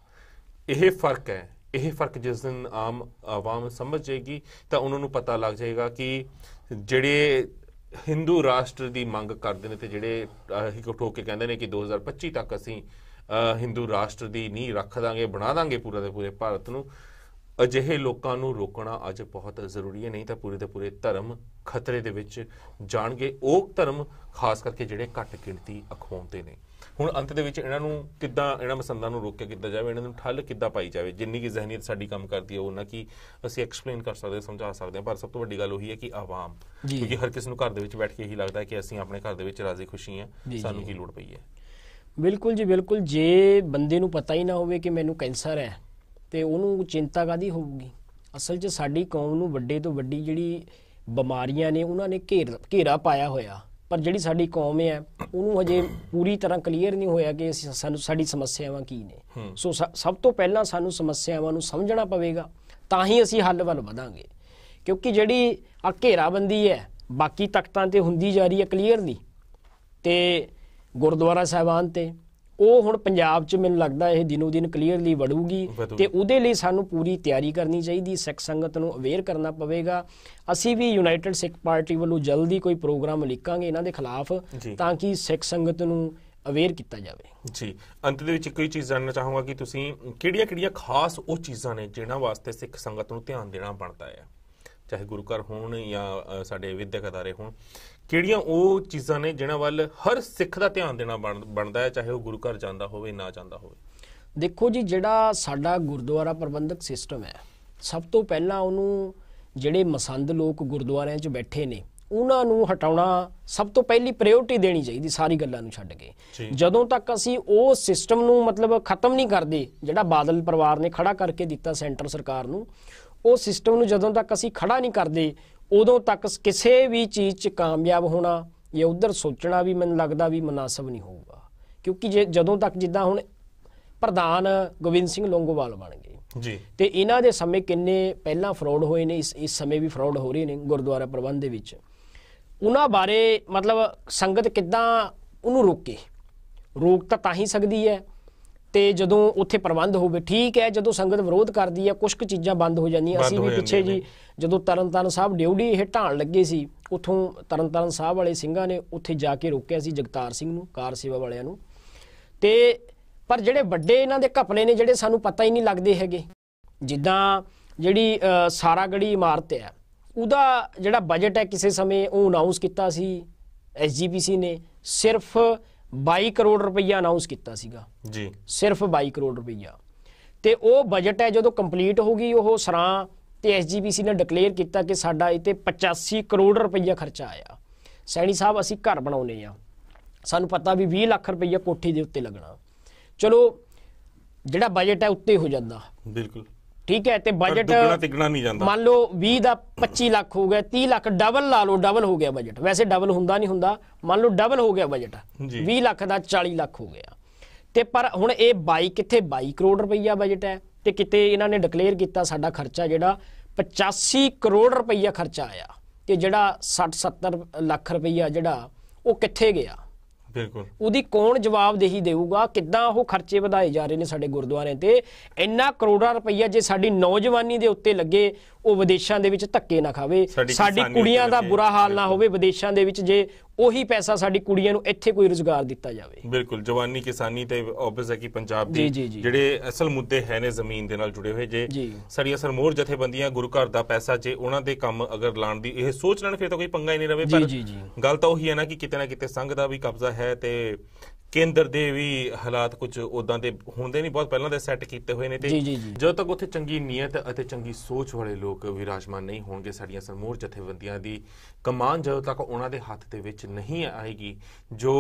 ਇਹ ਫਰਕ ਹੈ ਇਹ ਫਰਕ ਜਿਸ ਦਿਨ ਆਮ ਆਵਾਮ ਸਮਝ ਜਾਏਗੀ ਤਾਂ ਉਹਨਾਂ ਨੂੰ ਪਤਾ ਲੱਗ ਜਾਏਗਾ ਕਿ ਜਿਹੜੇ ਹਿੰਦੂ ਰਾਸ਼ਟਰ ਦੀ ਮੰਗ ਕਰਦੇ ਨੇ ਤੇ ਜਿਹੜੇ ਇੱਕ ਠੋਕ ਕੇ ਕਹਿੰਦੇ ਨੇ ਕਿ 2025 ਤੱਕ ਅਸੀਂ ਹਿੰਦੂ ਰਾਸ਼ਟਰ ਦੀ ਨੀਂਹ ਰੱਖ ਦਾਂਗੇ ਬਣਾ ਦਾਂਗੇ ਪੂਰਾ ਦੇ ਪੂਰੇ ਭਾਰਤ ਨੂੰ ਅਜਿਹੇ ਲੋਕਾਂ ਨੂੰ ਰੋਕਣਾ ਅੱਜ ਬਹੁਤ ਜ਼ਰੂਰੀ ਹੈ ਨਹੀਂ ਤਾਂ ਪੂਰੇ ਦੇ ਪੂਰੇ ਧਰਮ ਖਤਰੇ ਦੇ ਵਿੱਚ ਜਾਣਗੇ ਉਹ ਧਰਮ ਖਾਸ ਕਰਕੇ ਜਿਹੜੇ ਘੱਟ ਗਿਣਤੀ ਅਖਵਾਉਂਦੇ ਨੇ ਹੁਣ ਅੰਤ ਦੇ ਵਿੱਚ ਇਹਨਾਂ ਨੂੰ ਕਿੱਦਾਂ ਇਹਨਾਂ ਮਸੰਦਾਂ ਨੂੰ ਰੋਕਿਆ ਕਿੱਦਾਂ ਜਾਵੇ ਇਹਨਾਂ ਨੂੰ ਠੱਲ ਕਿੱਦਾਂ ਪਾਈ ਜਾਵੇ ਜਿੰਨੀ ਕੀ ਜ਼ਹਿਨੀਅਤ ਸਾਡੀ ਕੰਮ ਕਰਦੀ ਹੈ ਉਹਨਾਂ ਕੀ ਅਸੀਂ ਐਕਸਪਲੇਨ ਕਰ ਸਕਦੇ ਸਮਝਾ ਸਕਦੇ ਹਾਂ ਪਰ ਸਭ ਤੋਂ ਵੱਡੀ ਗੱਲ ਉਹੀ ਹੈ ਕਿ ਆਵਾਮ ਕਿਉਂਕਿ ਹਰ ਕਿਸ ਨੂੰ ਘਰ ਦੇ ਵਿੱਚ ਬੈਠ ਕੇ ਇਹੀ ਲੱਗਦਾ ਹੈ ਕਿ ਅਸੀਂ ਆਪਣੇ ਘਰ ਦੇ ਵਿੱਚ ਰਾਜ਼ੀ ਖੁਸ਼ੀ ਆ ਸਾਨੂੰ ਕੀ ਲੋੜ ਪਈ ਹੈ ਬਿਲਕੁਲ ਜੀ ਬਿਲਕੁਲ ਜੇ ਬੰਦੇ ਨੂੰ ਪਤਾ ਹੀ ਨਾ ਹੋਵੇ ਕਿ ਮੈਨੂੰ ਕੈਂਸਰ ਹੈ ਤੇ ਉਹਨੂੰ ਚਿੰਤਾ ਕਾਦੀ ਹੋਊਗੀ ਅਸਲ 'ਚ ਸਾਡੀ ਕੌਮ ਨੂੰ ਵੱਡੇ ਤੋਂ ਵੱਡੀ ਜਿਹੜੀ ਬਿਮਾਰੀਆਂ ਨੇ ਉਹਨਾਂ ਨੇ ਘੇਰਾ ਪਾਇਆ ਹੋਇਆ ਪਰ ਜਿਹੜੀ ਸਾਡੀ ਕੌਮ ਹੈ ਉਹਨੂੰ ਹਜੇ ਪੂਰੀ ਤਰ੍ਹਾਂ ਕਲੀਅਰ ਨਹੀਂ ਹੋਇਆ ਕਿ ਸਾਨੂੰ ਸਾਡੀ ਸਮੱਸਿਆਵਾਂ ਕੀ ਨੇ ਸੋ ਸਭ ਤੋਂ ਪਹਿਲਾਂ ਸਾਨੂੰ ਸਮੱਸਿਆਵਾਂ ਨੂੰ ਸਮਝਣਾ ਪਵੇਗਾ ਤਾਂ ਹੀ ਅਸੀਂ ਹੱਲ ਵੱਲ ਵਧਾਂਗੇ ਕਿਉਂਕਿ ਜਿਹੜੀ ਆ ਘੇਰਾਬੰਦੀ ਹੈ ਬਾਕੀ ਤਖਤਾਂ ਤੇ ਹੁੰਦੀ ਜਾ ਰਹੀ ਹੈ ਕਲੀਅਰ ਨਹੀਂ ਤੇ ਗੁਰਦੁਆਰਾ ਸਾਹਿਬਾਨ ਤੇ ਉਹ ਹੁਣ ਪੰਜਾਬ 'ਚ ਮੈਨੂੰ ਲੱਗਦਾ ਇਹ ਦਿਨੋ ਦਿਨ ਕਲੀਅਰਲੀ ਵੜੂਗੀ ਤੇ ਉਹਦੇ ਲਈ ਸਾਨੂੰ ਪੂਰੀ ਤਿਆਰੀ ਕਰਨੀ ਚਾਹੀਦੀ ਸਿੱਖ ਸੰਗਤ ਨੂੰ ਅਵੇਅਰ ਕਰਨਾ ਪਵੇਗਾ ਅਸੀਂ ਵੀ ਯੂਨਾਈਟਿਡ ਸਿੱਖ ਪਾਰਟੀ ਵੱਲੋਂ ਜਲਦੀ ਕੋਈ ਪ੍ਰੋਗਰਾਮ ਲਿਖਾਂਗੇ ਇਹਨਾਂ ਦੇ ਖਿਲਾਫ ਤਾਂ ਕਿ ਸਿੱਖ ਸੰਗਤ ਨੂੰ ਅਵੇਅਰ ਕੀਤਾ ਜਾਵੇ ਜੀ ਅੰਤ ਦੇ ਵਿੱਚ ਇੱਕ ਹੀ ਚੀਜ਼ ਜਾਣਨਾ ਚਾਹੂੰਗਾ ਕਿ ਤੁਸੀਂ ਕਿਹੜੀਆਂ-ਕਿਹੜੀਆਂ ਖਾਸ ਉਹ ਚੀਜ਼ਾਂ ਨੇ ਜਿਨ੍ਹਾਂ ਵਾਸਤੇ ਸਿੱਖ ਸੰਗਤ ਨੂੰ ਧਿਆਨ ਦੇਣਾ ਬਣਦਾ ਹੈ ਚਾਹੇ ਗੁਰੂ ਘਰ ਹੋਣ ਜਾਂ ਸਾਡੇ ਵਿਦਿਅਕ ਅਦਾਰੇ ਹੋਣ ਕਿਹੜੀਆਂ ਉਹ ਚੀਜ਼ਾਂ ਨੇ ਜਿਨ੍ਹਾਂ ਵੱਲ ਹਰ ਸਿੱਖ ਦਾ ਧਿਆਨ ਦੇਣਾ ਬਣਦਾ ਹੈ ਚਾਹੇ ਉਹ ਗੁਰੂ ਘਰ ਜਾਂਦਾ ਹੋਵੇ ਨਾ ਜਾਂਦਾ ਹੋਵੇ ਦੇਖੋ ਜੀ ਜਿਹੜਾ ਸਾਡਾ ਗੁਰਦੁਆਰਾ ਪ੍ਰਬੰਧਕ ਸਿਸਟਮ ਹੈ ਸਭ ਤੋਂ ਪਹਿਲਾਂ ਉਹਨੂੰ ਜਿਹੜੇ ਮਸੰਦ ਲੋਕ ਗੁਰਦੁਆਰਿਆਂ 'ਚ ਬੈਠੇ ਨੇ ਉਹਨਾਂ ਨੂੰ ਹਟਾਉਣਾ ਸਭ ਤੋਂ ਪਹਿਲੀ ਪ੍ਰਾਇੋਰਟੀ ਦੇਣੀ ਚਾਹੀਦੀ ਸਾਰੀ ਗੱਲਾਂ ਨੂੰ ਛੱਡ ਕੇ ਜਦੋਂ ਤੱਕ ਅਸੀਂ ਉਹ ਸਿਸਟਮ ਨੂੰ ਮਤਲਬ ਖਤਮ ਨਹੀਂ ਕਰਦੇ ਜਿਹੜਾ ਬਾਦਲ ਪਰਿਵਾਰ ਨੇ ਖੜਾ ਕਰਕੇ ਦਿੱਤਾ ਸੈਂਟਰ ਸਰਕਾਰ ਨੂੰ ਉਹ ਸਿਸਟਮ ਨੂੰ ਜਦੋਂ ਤੱਕ ਅਸੀਂ ਖੜਾ ਨਹੀਂ ਕਰਦੇ ਉਦੋਂ ਤੱਕ ਕਿਸੇ ਵੀ ਚੀਜ਼ 'ਚ ਕਾਮਯਾਬ ਹੋਣਾ ਇਹ ਉਧਰ ਸੋਚਣਾ ਵੀ ਮੈਨੂੰ ਲੱਗਦਾ ਵੀ ਮناسب ਨਹੀਂ ਹੋਊਗਾ ਕਿਉਂਕਿ ਜੇ ਜਦੋਂ ਤੱਕ ਜਿੱਦਾਂ ਹੁਣ ਪ੍ਰਧਾਨ ਗੋਬਿੰਦ ਸਿੰਘ ਲੋਂਗੋਵਾਲ ਬਣ ਗਏ ਜੀ ਤੇ ਇਹਨਾਂ ਦੇ ਸਮੇਂ ਕਿੰਨੇ ਪਹਿਲਾਂ ਫਰਾਡ ਹੋਏ ਨੇ ਇਸ ਇਸ ਸਮੇਂ ਵੀ ਫਰਾਡ ਹੋ ਰਹੇ ਨੇ ਗੁਰਦੁਆਰਾ ਪ੍ਰਬੰਧ ਦੇ ਵਿੱਚ ਉਹਨਾਂ ਬਾਰੇ ਮਤਲਬ ਸੰਗਤ ਕਿੱਦਾਂ ਉਹਨੂੰ ਰੋਕੇ ਰੋਕ ਤਾਂ ਤਾਂ ਹੀ ਸਕਦੀ ਹੈ ਤੇ ਜਦੋਂ ਉੱਥੇ ਪ੍ਰਬੰਧ ਹੋਵੇ ਠੀਕ ਹੈ ਜਦੋਂ ਸੰਗਤ ਵਿਰੋਧ ਕਰਦੀ ਹੈ ਕੁਝ ਕੁ ਚੀਜ਼ਾਂ ਬੰਦ ਹੋ ਜਾਂਦੀਆਂ ਅਸੀਂ ਵੀ ਪਿੱਛੇ ਜੀ ਜਦੋਂ ਤਰਨਤਾਰਨ ਸਾਹਿਬ ਡਿਊਟੀ ਇਹ ਢਾਣ ਲੱਗੇ ਸੀ ਉਥੋਂ ਤਰਨਤਾਰਨ ਸਾਹਿਬ ਵਾਲੇ ਸਿੰਘਾਂ ਨੇ ਉੱਥੇ ਜਾ ਕੇ ਰੋਕਿਆ ਸੀ ਜਗਤਾਰ ਸਿੰਘ ਨੂੰ ਕਾਰ ਸੇਵਾ ਵਾਲਿਆਂ ਨੂੰ ਤੇ ਪਰ ਜਿਹੜੇ ਵੱਡੇ ਇਹਨਾਂ ਦੇ ਘਪਲੇ ਨੇ ਜਿਹੜੇ ਸਾਨੂੰ ਪਤਾ ਹੀ ਨਹੀਂ ਲੱਗਦੇ ਹੈਗੇ ਜਿੱਦਾਂ ਜਿਹੜੀ ਸਾਰਾ ਗੜੀ ਇਮਾਰਤ ਹੈ ਉਹਦਾ ਜਿਹੜਾ ਬਜਟ ਹੈ ਕਿਸੇ ਸਮੇਂ ਉਹ ਅਨਾਉਂਸ ਕੀਤਾ ਸੀ ਐਸਜੀਪੀਸੀ ਨੇ ਸਿਰਫ 22 ਕਰੋੜ ਰੁਪਈਆ ਅਨਾਉਂਸ ਕੀਤਾ ਸੀਗਾ ਜੀ ਸਿਰਫ 22 ਕਰੋੜ ਰੁਪਈਆ ਤੇ ਉਹ ਬਜਟ ਹੈ ਜਦੋਂ ਕੰਪਲੀਟ ਗਈ ਉਹ ਸਰਾਂ ਤੇ ਐਸਜੀਪੀਸੀ ਨੇ ਡਿਕਲੇਅਰ ਕੀਤਾ ਕਿ ਸਾਡਾ ਇਤੇ 85 ਕਰੋੜ ਰੁਪਈਆ ਖਰਚਾ ਆਇਆ ਸੈਣੀ ਸਾਹਿਬ ਅਸੀਂ ਘਰ ਬਣਾਉਨੇ ਆ ਸਾਨੂੰ ਪਤਾ ਵੀ 20 ਲੱਖ ਰੁਪਈਆ ਕੋਠੀ ਦੇ ਉੱਤੇ ਲੱਗਣਾ ਚਲੋ ਜਿਹੜਾ ਬਜਟ ਹੈ ਉੱਤੇ ਹੋ ਜਾਂਦਾ ਬਿਲਕੁਲ ਠੀਕ ਹੈ ਤੇ ਬਜਟ ਦੁੱਗਣਾ ਤਿੱਗਣਾ ਨਹੀਂ ਜਾਂਦਾ ਮੰਨ ਲਓ 20 ਦਾ 25 ਲੱਖ ਹੋ ਗਿਆ 30 ਲੱਖ ਡਬਲ ਲਾ ਲਓ ਡਬਲ ਹੋ ਗਿਆ ਬਜਟ ਵੈਸੇ ਡਬਲ ਹੁੰਦਾ ਨਹੀਂ ਹੁੰਦਾ ਮੰਨ ਲਓ ਡਬਲ ਹੋ ਗਿਆ ਬਜਟ 20 ਲੱਖ ਦਾ 40 ਲੱਖ ਹੋ ਗਿਆ ਤੇ ਪਰ ਹੁਣ ਇਹ 22 ਕਿੱਥੇ 22 ਕਰੋੜ ਰੁਪਈਆ ਬਜਟ ਹੈ ਤੇ ਕਿਤੇ ਇਹਨਾਂ ਨੇ ਡਿਕਲੇਅਰ ਕੀਤਾ ਸਾਡਾ ਖਰਚਾ ਜਿਹੜਾ 85 ਕਰੋੜ ਰੁਪਈਆ ਖਰਚਾ ਆਇਆ ਤੇ ਜਿਹੜਾ 60 70 ਲੱਖ ਰੁਪਈਆ ਜਿਹੜਾ ਉਹ ਕਿੱਥੇ ਗਿਆ ਬਿਲਕੁਲ ਉਹਦੀ ਕੌਣ ਜਵਾਬਦੇਹੀ ਦੇਊਗਾ ਕਿੱਦਾਂ ਉਹ ਖਰਚੇ ਵਧਾਏ ਜਾ ਰਹੇ ਨੇ ਸਾਡੇ ਗੁਰਦੁਆਰਿਆਂ ਤੇ ਇੰਨਾ ਕਰੋੜਾਂ ਰੁਪਈਆ ਜੇ ਸਾਡੀ ਨੌਜਵਾਨੀ ਦੇ ਉੱਤੇ ਲੱਗੇ ਉਹ ਵਿਦੇਸ਼ਾਂ ਦੇ ਵਿੱਚ ਧੱਕੇ ਨਾ ਖਾਵੇ ਸਾਡੀ ਕੁੜੀਆਂ ਦਾ ਬੁਰਾ ਹਾਲ ਨਾ ਹੋਵੇ ਵਿਦੇਸ਼ਾਂ ਦੇ ਵਿੱਚ ਜੇ ਉਹੀ ਪੈਸਾ ਸਾਡੀ ਕੁੜੀਆਂ ਨੂੰ ਇੱਥੇ ਕੋਈ ਰੋਜ਼ਗਾਰ ਦਿੱਤਾ ਜਾਵੇ ਬਿਲਕੁਲ ਜਵਾਨੀ ਕਿਸਾਨੀ ਤੇ ਆਬਵੀਅਸ ਹੈ ਕਿ ਪੰਜਾਬ ਦੇ ਜਿਹੜੇ ਅਸਲ ਮੁੱਦੇ ਹੈ ਨੇ ਜ਼ਮੀਨ ਦੇ ਨਾਲ ਜੁੜੇ ਹੋਏ ਜੇ ਸਾਡੀਆਂ ਸਰਮੋਰ ਜਥੇਬੰਦੀਆਂ ਗੁਰੂ ਘਰ ਦਾ ਪੈਸਾ ਜੇ ਉਹਨਾਂ ਦੇ ਕੰਮ ਅਗਰ ਲਾਣ ਦੀ ਇਹ ਸੋਚ ਲੈਣ ਫਿਰ ਤਾਂ ਕੋਈ ਪੰਗਾ ਹੀ ਨਹੀਂ ਰਵੇ ਪਰ ਗੱਲ ਤਾਂ ਉਹੀ ਹੈ ਨਾ ਕਿ ਕਿਤੇ ਨਾ ਕਿਤੇ ਸੰਘ ਦਾ ਵੀ ਕਬਜ਼ਾ ਹੈ ਤੇ ਕੇਂਦਰ ਦੇ ਵੀ ਹਾਲਾਤ ਕੁਝ ਉਦਾਂ ਦੇ ਹੁੰਦੇ ਨਹੀਂ ਬਹੁਤ ਪਹਿਲਾਂ ਦੇ ਸੈੱਟ ਕੀਤੇ ਹੋਏ ਨੇ ਤੇ ਜਦੋਂ ਤੱਕ ਉੱਥੇ ਚੰਗੀ ਨੀਅਤ ਅਤੇ ਚੰਗੀ ਸੋਚ ਵਾਲੇ ਲੋਕ ਵਿਰਾਜਮਾਨ ਨਹੀਂ ਹੋਣਗੇ ਸਾਡੀਆਂ ਸਰਮੋਰ ਜਥੇਬੰਦੀਆਂ ਦੀ ਕਮਾਨ ਜਦੋਂ ਤੱਕ ਉਹਨਾਂ ਦੇ ਹੱਥ ਦੇ ਵਿੱਚ ਨਹੀਂ ਆਏਗੀ ਜੋ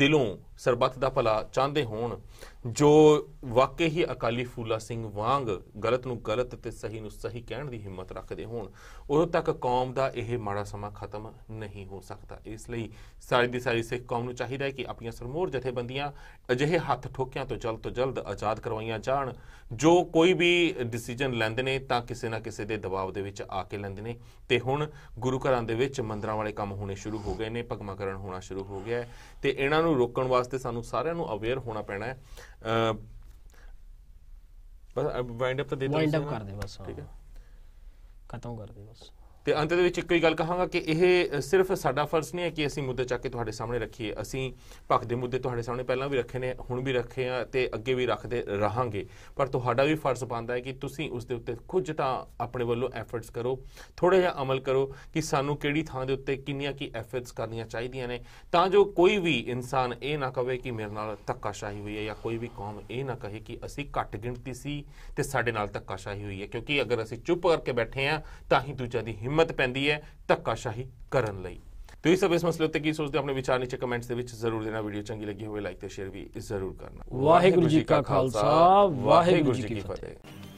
ਦਿਲੋਂ ਸਰਬੱਤ ਦਾ ਭਲਾ ਚਾਹੁੰਦੇ ਹੋਣ ਜੋ ਵਾਕਈ ਹੀ ਅਕਾਲੀ ਫੂਲਾ ਸਿੰਘ ਵਾਂਗ ਗਲਤ ਨੂੰ ਗਲਤ ਤੇ ਸਹੀ ਨੂੰ ਸਹੀ ਕਹਿਣ ਦੀ ਹਿੰਮਤ ਰੱਖਦੇ ਹੋਣ ਉਦੋਂ ਤੱਕ ਕੌਮ ਦਾ ਇਹ ਮਾੜਾ ਸਮਾਂ ਖਤਮ ਨਹੀਂ ਹੋ ਸਕਦਾ ਇਸ ਲਈ ਸਾਰੀ ਦੀ ਸਾਰੀ ਸਿੱਖ ਕੌਮ ਨੂੰ ਚਾਹੀਦਾ ਹੈ ਕਿ ਆਪਣੀਆਂ ਸਰਮੋਰ ਜਥੇਬੰਦੀਆਂ ਅਜਿਹੇ ਹੱਥ ਠੋਕਿਆਂ ਤੋਂ ਜਲਦ ਤੋਂ ਜਲਦ ਆਜ਼ਾਦ ਕਰਵਾਈਆਂ ਜਾਣ ਜੋ ਕੋਈ ਵੀ ਡਿਸੀਜਨ ਲੈਂਦੇ ਨੇ ਤਾਂ ਕਿਸੇ ਨਾ ਕਿਸੇ ਦੇ ਦਬਾਅ ਦੇ ਵਿੱਚ ਆ ਕੇ ਲੈਂਦੇ ਨੇ ਤੇ ਹੁਣ ਗੁਰੂ ਘਰਾਂ ਦੇ ਵਿੱਚ ਮੰਦਰਾਂ ਵਾਲੇ ਕੰਮ ਹੋਣੇ ਸ਼ੁਰੂ ਹੋ ਗਏ ਨੇ ਭਗਮਾਕਰਨ ਹੋਣਾ ਸ਼ੁਰੂ ਹੋ ਗਿਆ ਤੇ ਇਹਨਾਂ ਨੂੰ ਰੋਕਣ ਵਾਸਤੇ ਸਾਨੂੰ ਸਾਰਿਆਂ ਨੂੰ ਅਵੇਅਰ ਹੋਣਾ ਪੈਣਾ ਹੈ ਬਸ ਵਾਈਂਡ ਅਪ ਤਾਂ ਦੇ ਦੋ ਵਾਈਂਡ ਅਪ ਕਰ ਦੇ ਬਸ ਠੀਕ ਹੈ ਖਤਮ ਕਰ ਦੇ ਬਸ ਤੇ ਅੰਤ ਦੇ ਵਿੱਚ ਇੱਕ ਹੀ ਗੱਲ ਕਹਾਂਗਾ ਕਿ ਇਹ ਸਿਰਫ ਸਾਡਾ ਫਰਜ਼ ਨਹੀਂ ਹੈ ਕਿ ਅਸੀਂ ਮੁੱਦੇ ਚੱਕ ਕੇ ਤੁਹਾਡੇ ਸਾਹਮਣੇ ਰੱਖੀਏ ਅਸੀਂ ਭਖ ਦੇ ਮੁੱਦੇ ਤੁਹਾਡੇ ਸਾਹਮਣੇ ਪਹਿਲਾਂ ਵੀ ਰੱਖੇ ਨੇ ਹੁਣ ਵੀ ਰੱਖੇ ਆ ਤੇ ਅੱਗੇ ਵੀ ਰੱਖਦੇ ਰਹਾਂਗੇ ਪਰ ਤੁਹਾਡਾ ਵੀ ਫਰਜ਼ ਬਣਦਾ ਹੈ ਕਿ ਤੁਸੀਂ ਉਸ ਦੇ ਉੱਤੇ ਖੁਦ ਤਾਂ ਆਪਣੇ ਵੱਲੋਂ ਐਫਰਟਸ ਕਰੋ ਥੋੜਾ ਜਿਹਾ ਅਮਲ ਕਰੋ ਕਿ ਸਾਨੂੰ ਕਿਹੜੀ ਥਾਂ ਦੇ ਉੱਤੇ ਕਿੰਨੀਆਂ ਕੀ ਐਫਰਟਸ ਕਰਨੀਆਂ ਚਾਹੀਦੀਆਂ ਨੇ ਤਾਂ ਜੋ ਕੋਈ ਵੀ ਇਨਸਾਨ ਇਹ ਨਾ ਕਹੇ ਕਿ ਮੇਰੇ ਨਾਲ ਧੱਕਾਸ਼ਾਹੀ ਹੋਈ ਹੈ ਜਾਂ ਕੋਈ ਵੀ ਕੌਮ ਇਹ ਨਾ ਕਹੇ ਕਿ ਅਸੀਂ ਘੱਟ ਗਿਣਤੀ ਸੀ ਤੇ ਸਾਡੇ ਨਾਲ ਧੱਕਾਸ਼ਾਹੀ ਹੋਈ ਹੈ ਕਿਉਂਕਿ ਅਗਰ ਅਸੀਂ ਚੁੱਪ ਕਰਕੇ ਬੈਠੇ ਆ ਤਾਂ ਹੀ ਦੂਜਾ ਦੀ ਹਿੰਮਤ ਹਿੰਮਤ ਪੈਂਦੀ ਹੈ ਧੱਕਾਸ਼ਾਹੀ ਕਰਨ ਲਈ ਤੁਸੀਂ ਸਭ ਇਸ ਮਸਲੇ ਉੱਤੇ ਕੀ ਸੋਚਦੇ ਹੋ ਆਪਣੇ ਵਿਚਾਰ ਨੀਚੇ ਕਮੈਂਟਸ ਦੇ ਵਿੱਚ ਜ਼ਰੂਰ ਦੇਣਾ ਵੀਡੀਓ ਚੰਗੀ ਲੱਗੀ ਹੋਵੇ ਲਾਈਕ ਤੇ ਸ਼ੇਅਰ ਵੀ ਜ਼ਰੂਰ ਕਰਨਾ ਵਾਹਿਗੁਰੂ ਜੀ ਕਾ ਖਾਲਸਾ ਵਾਹਿਗੁਰੂ ਜੀ ਕੀ ਫਤਿਹ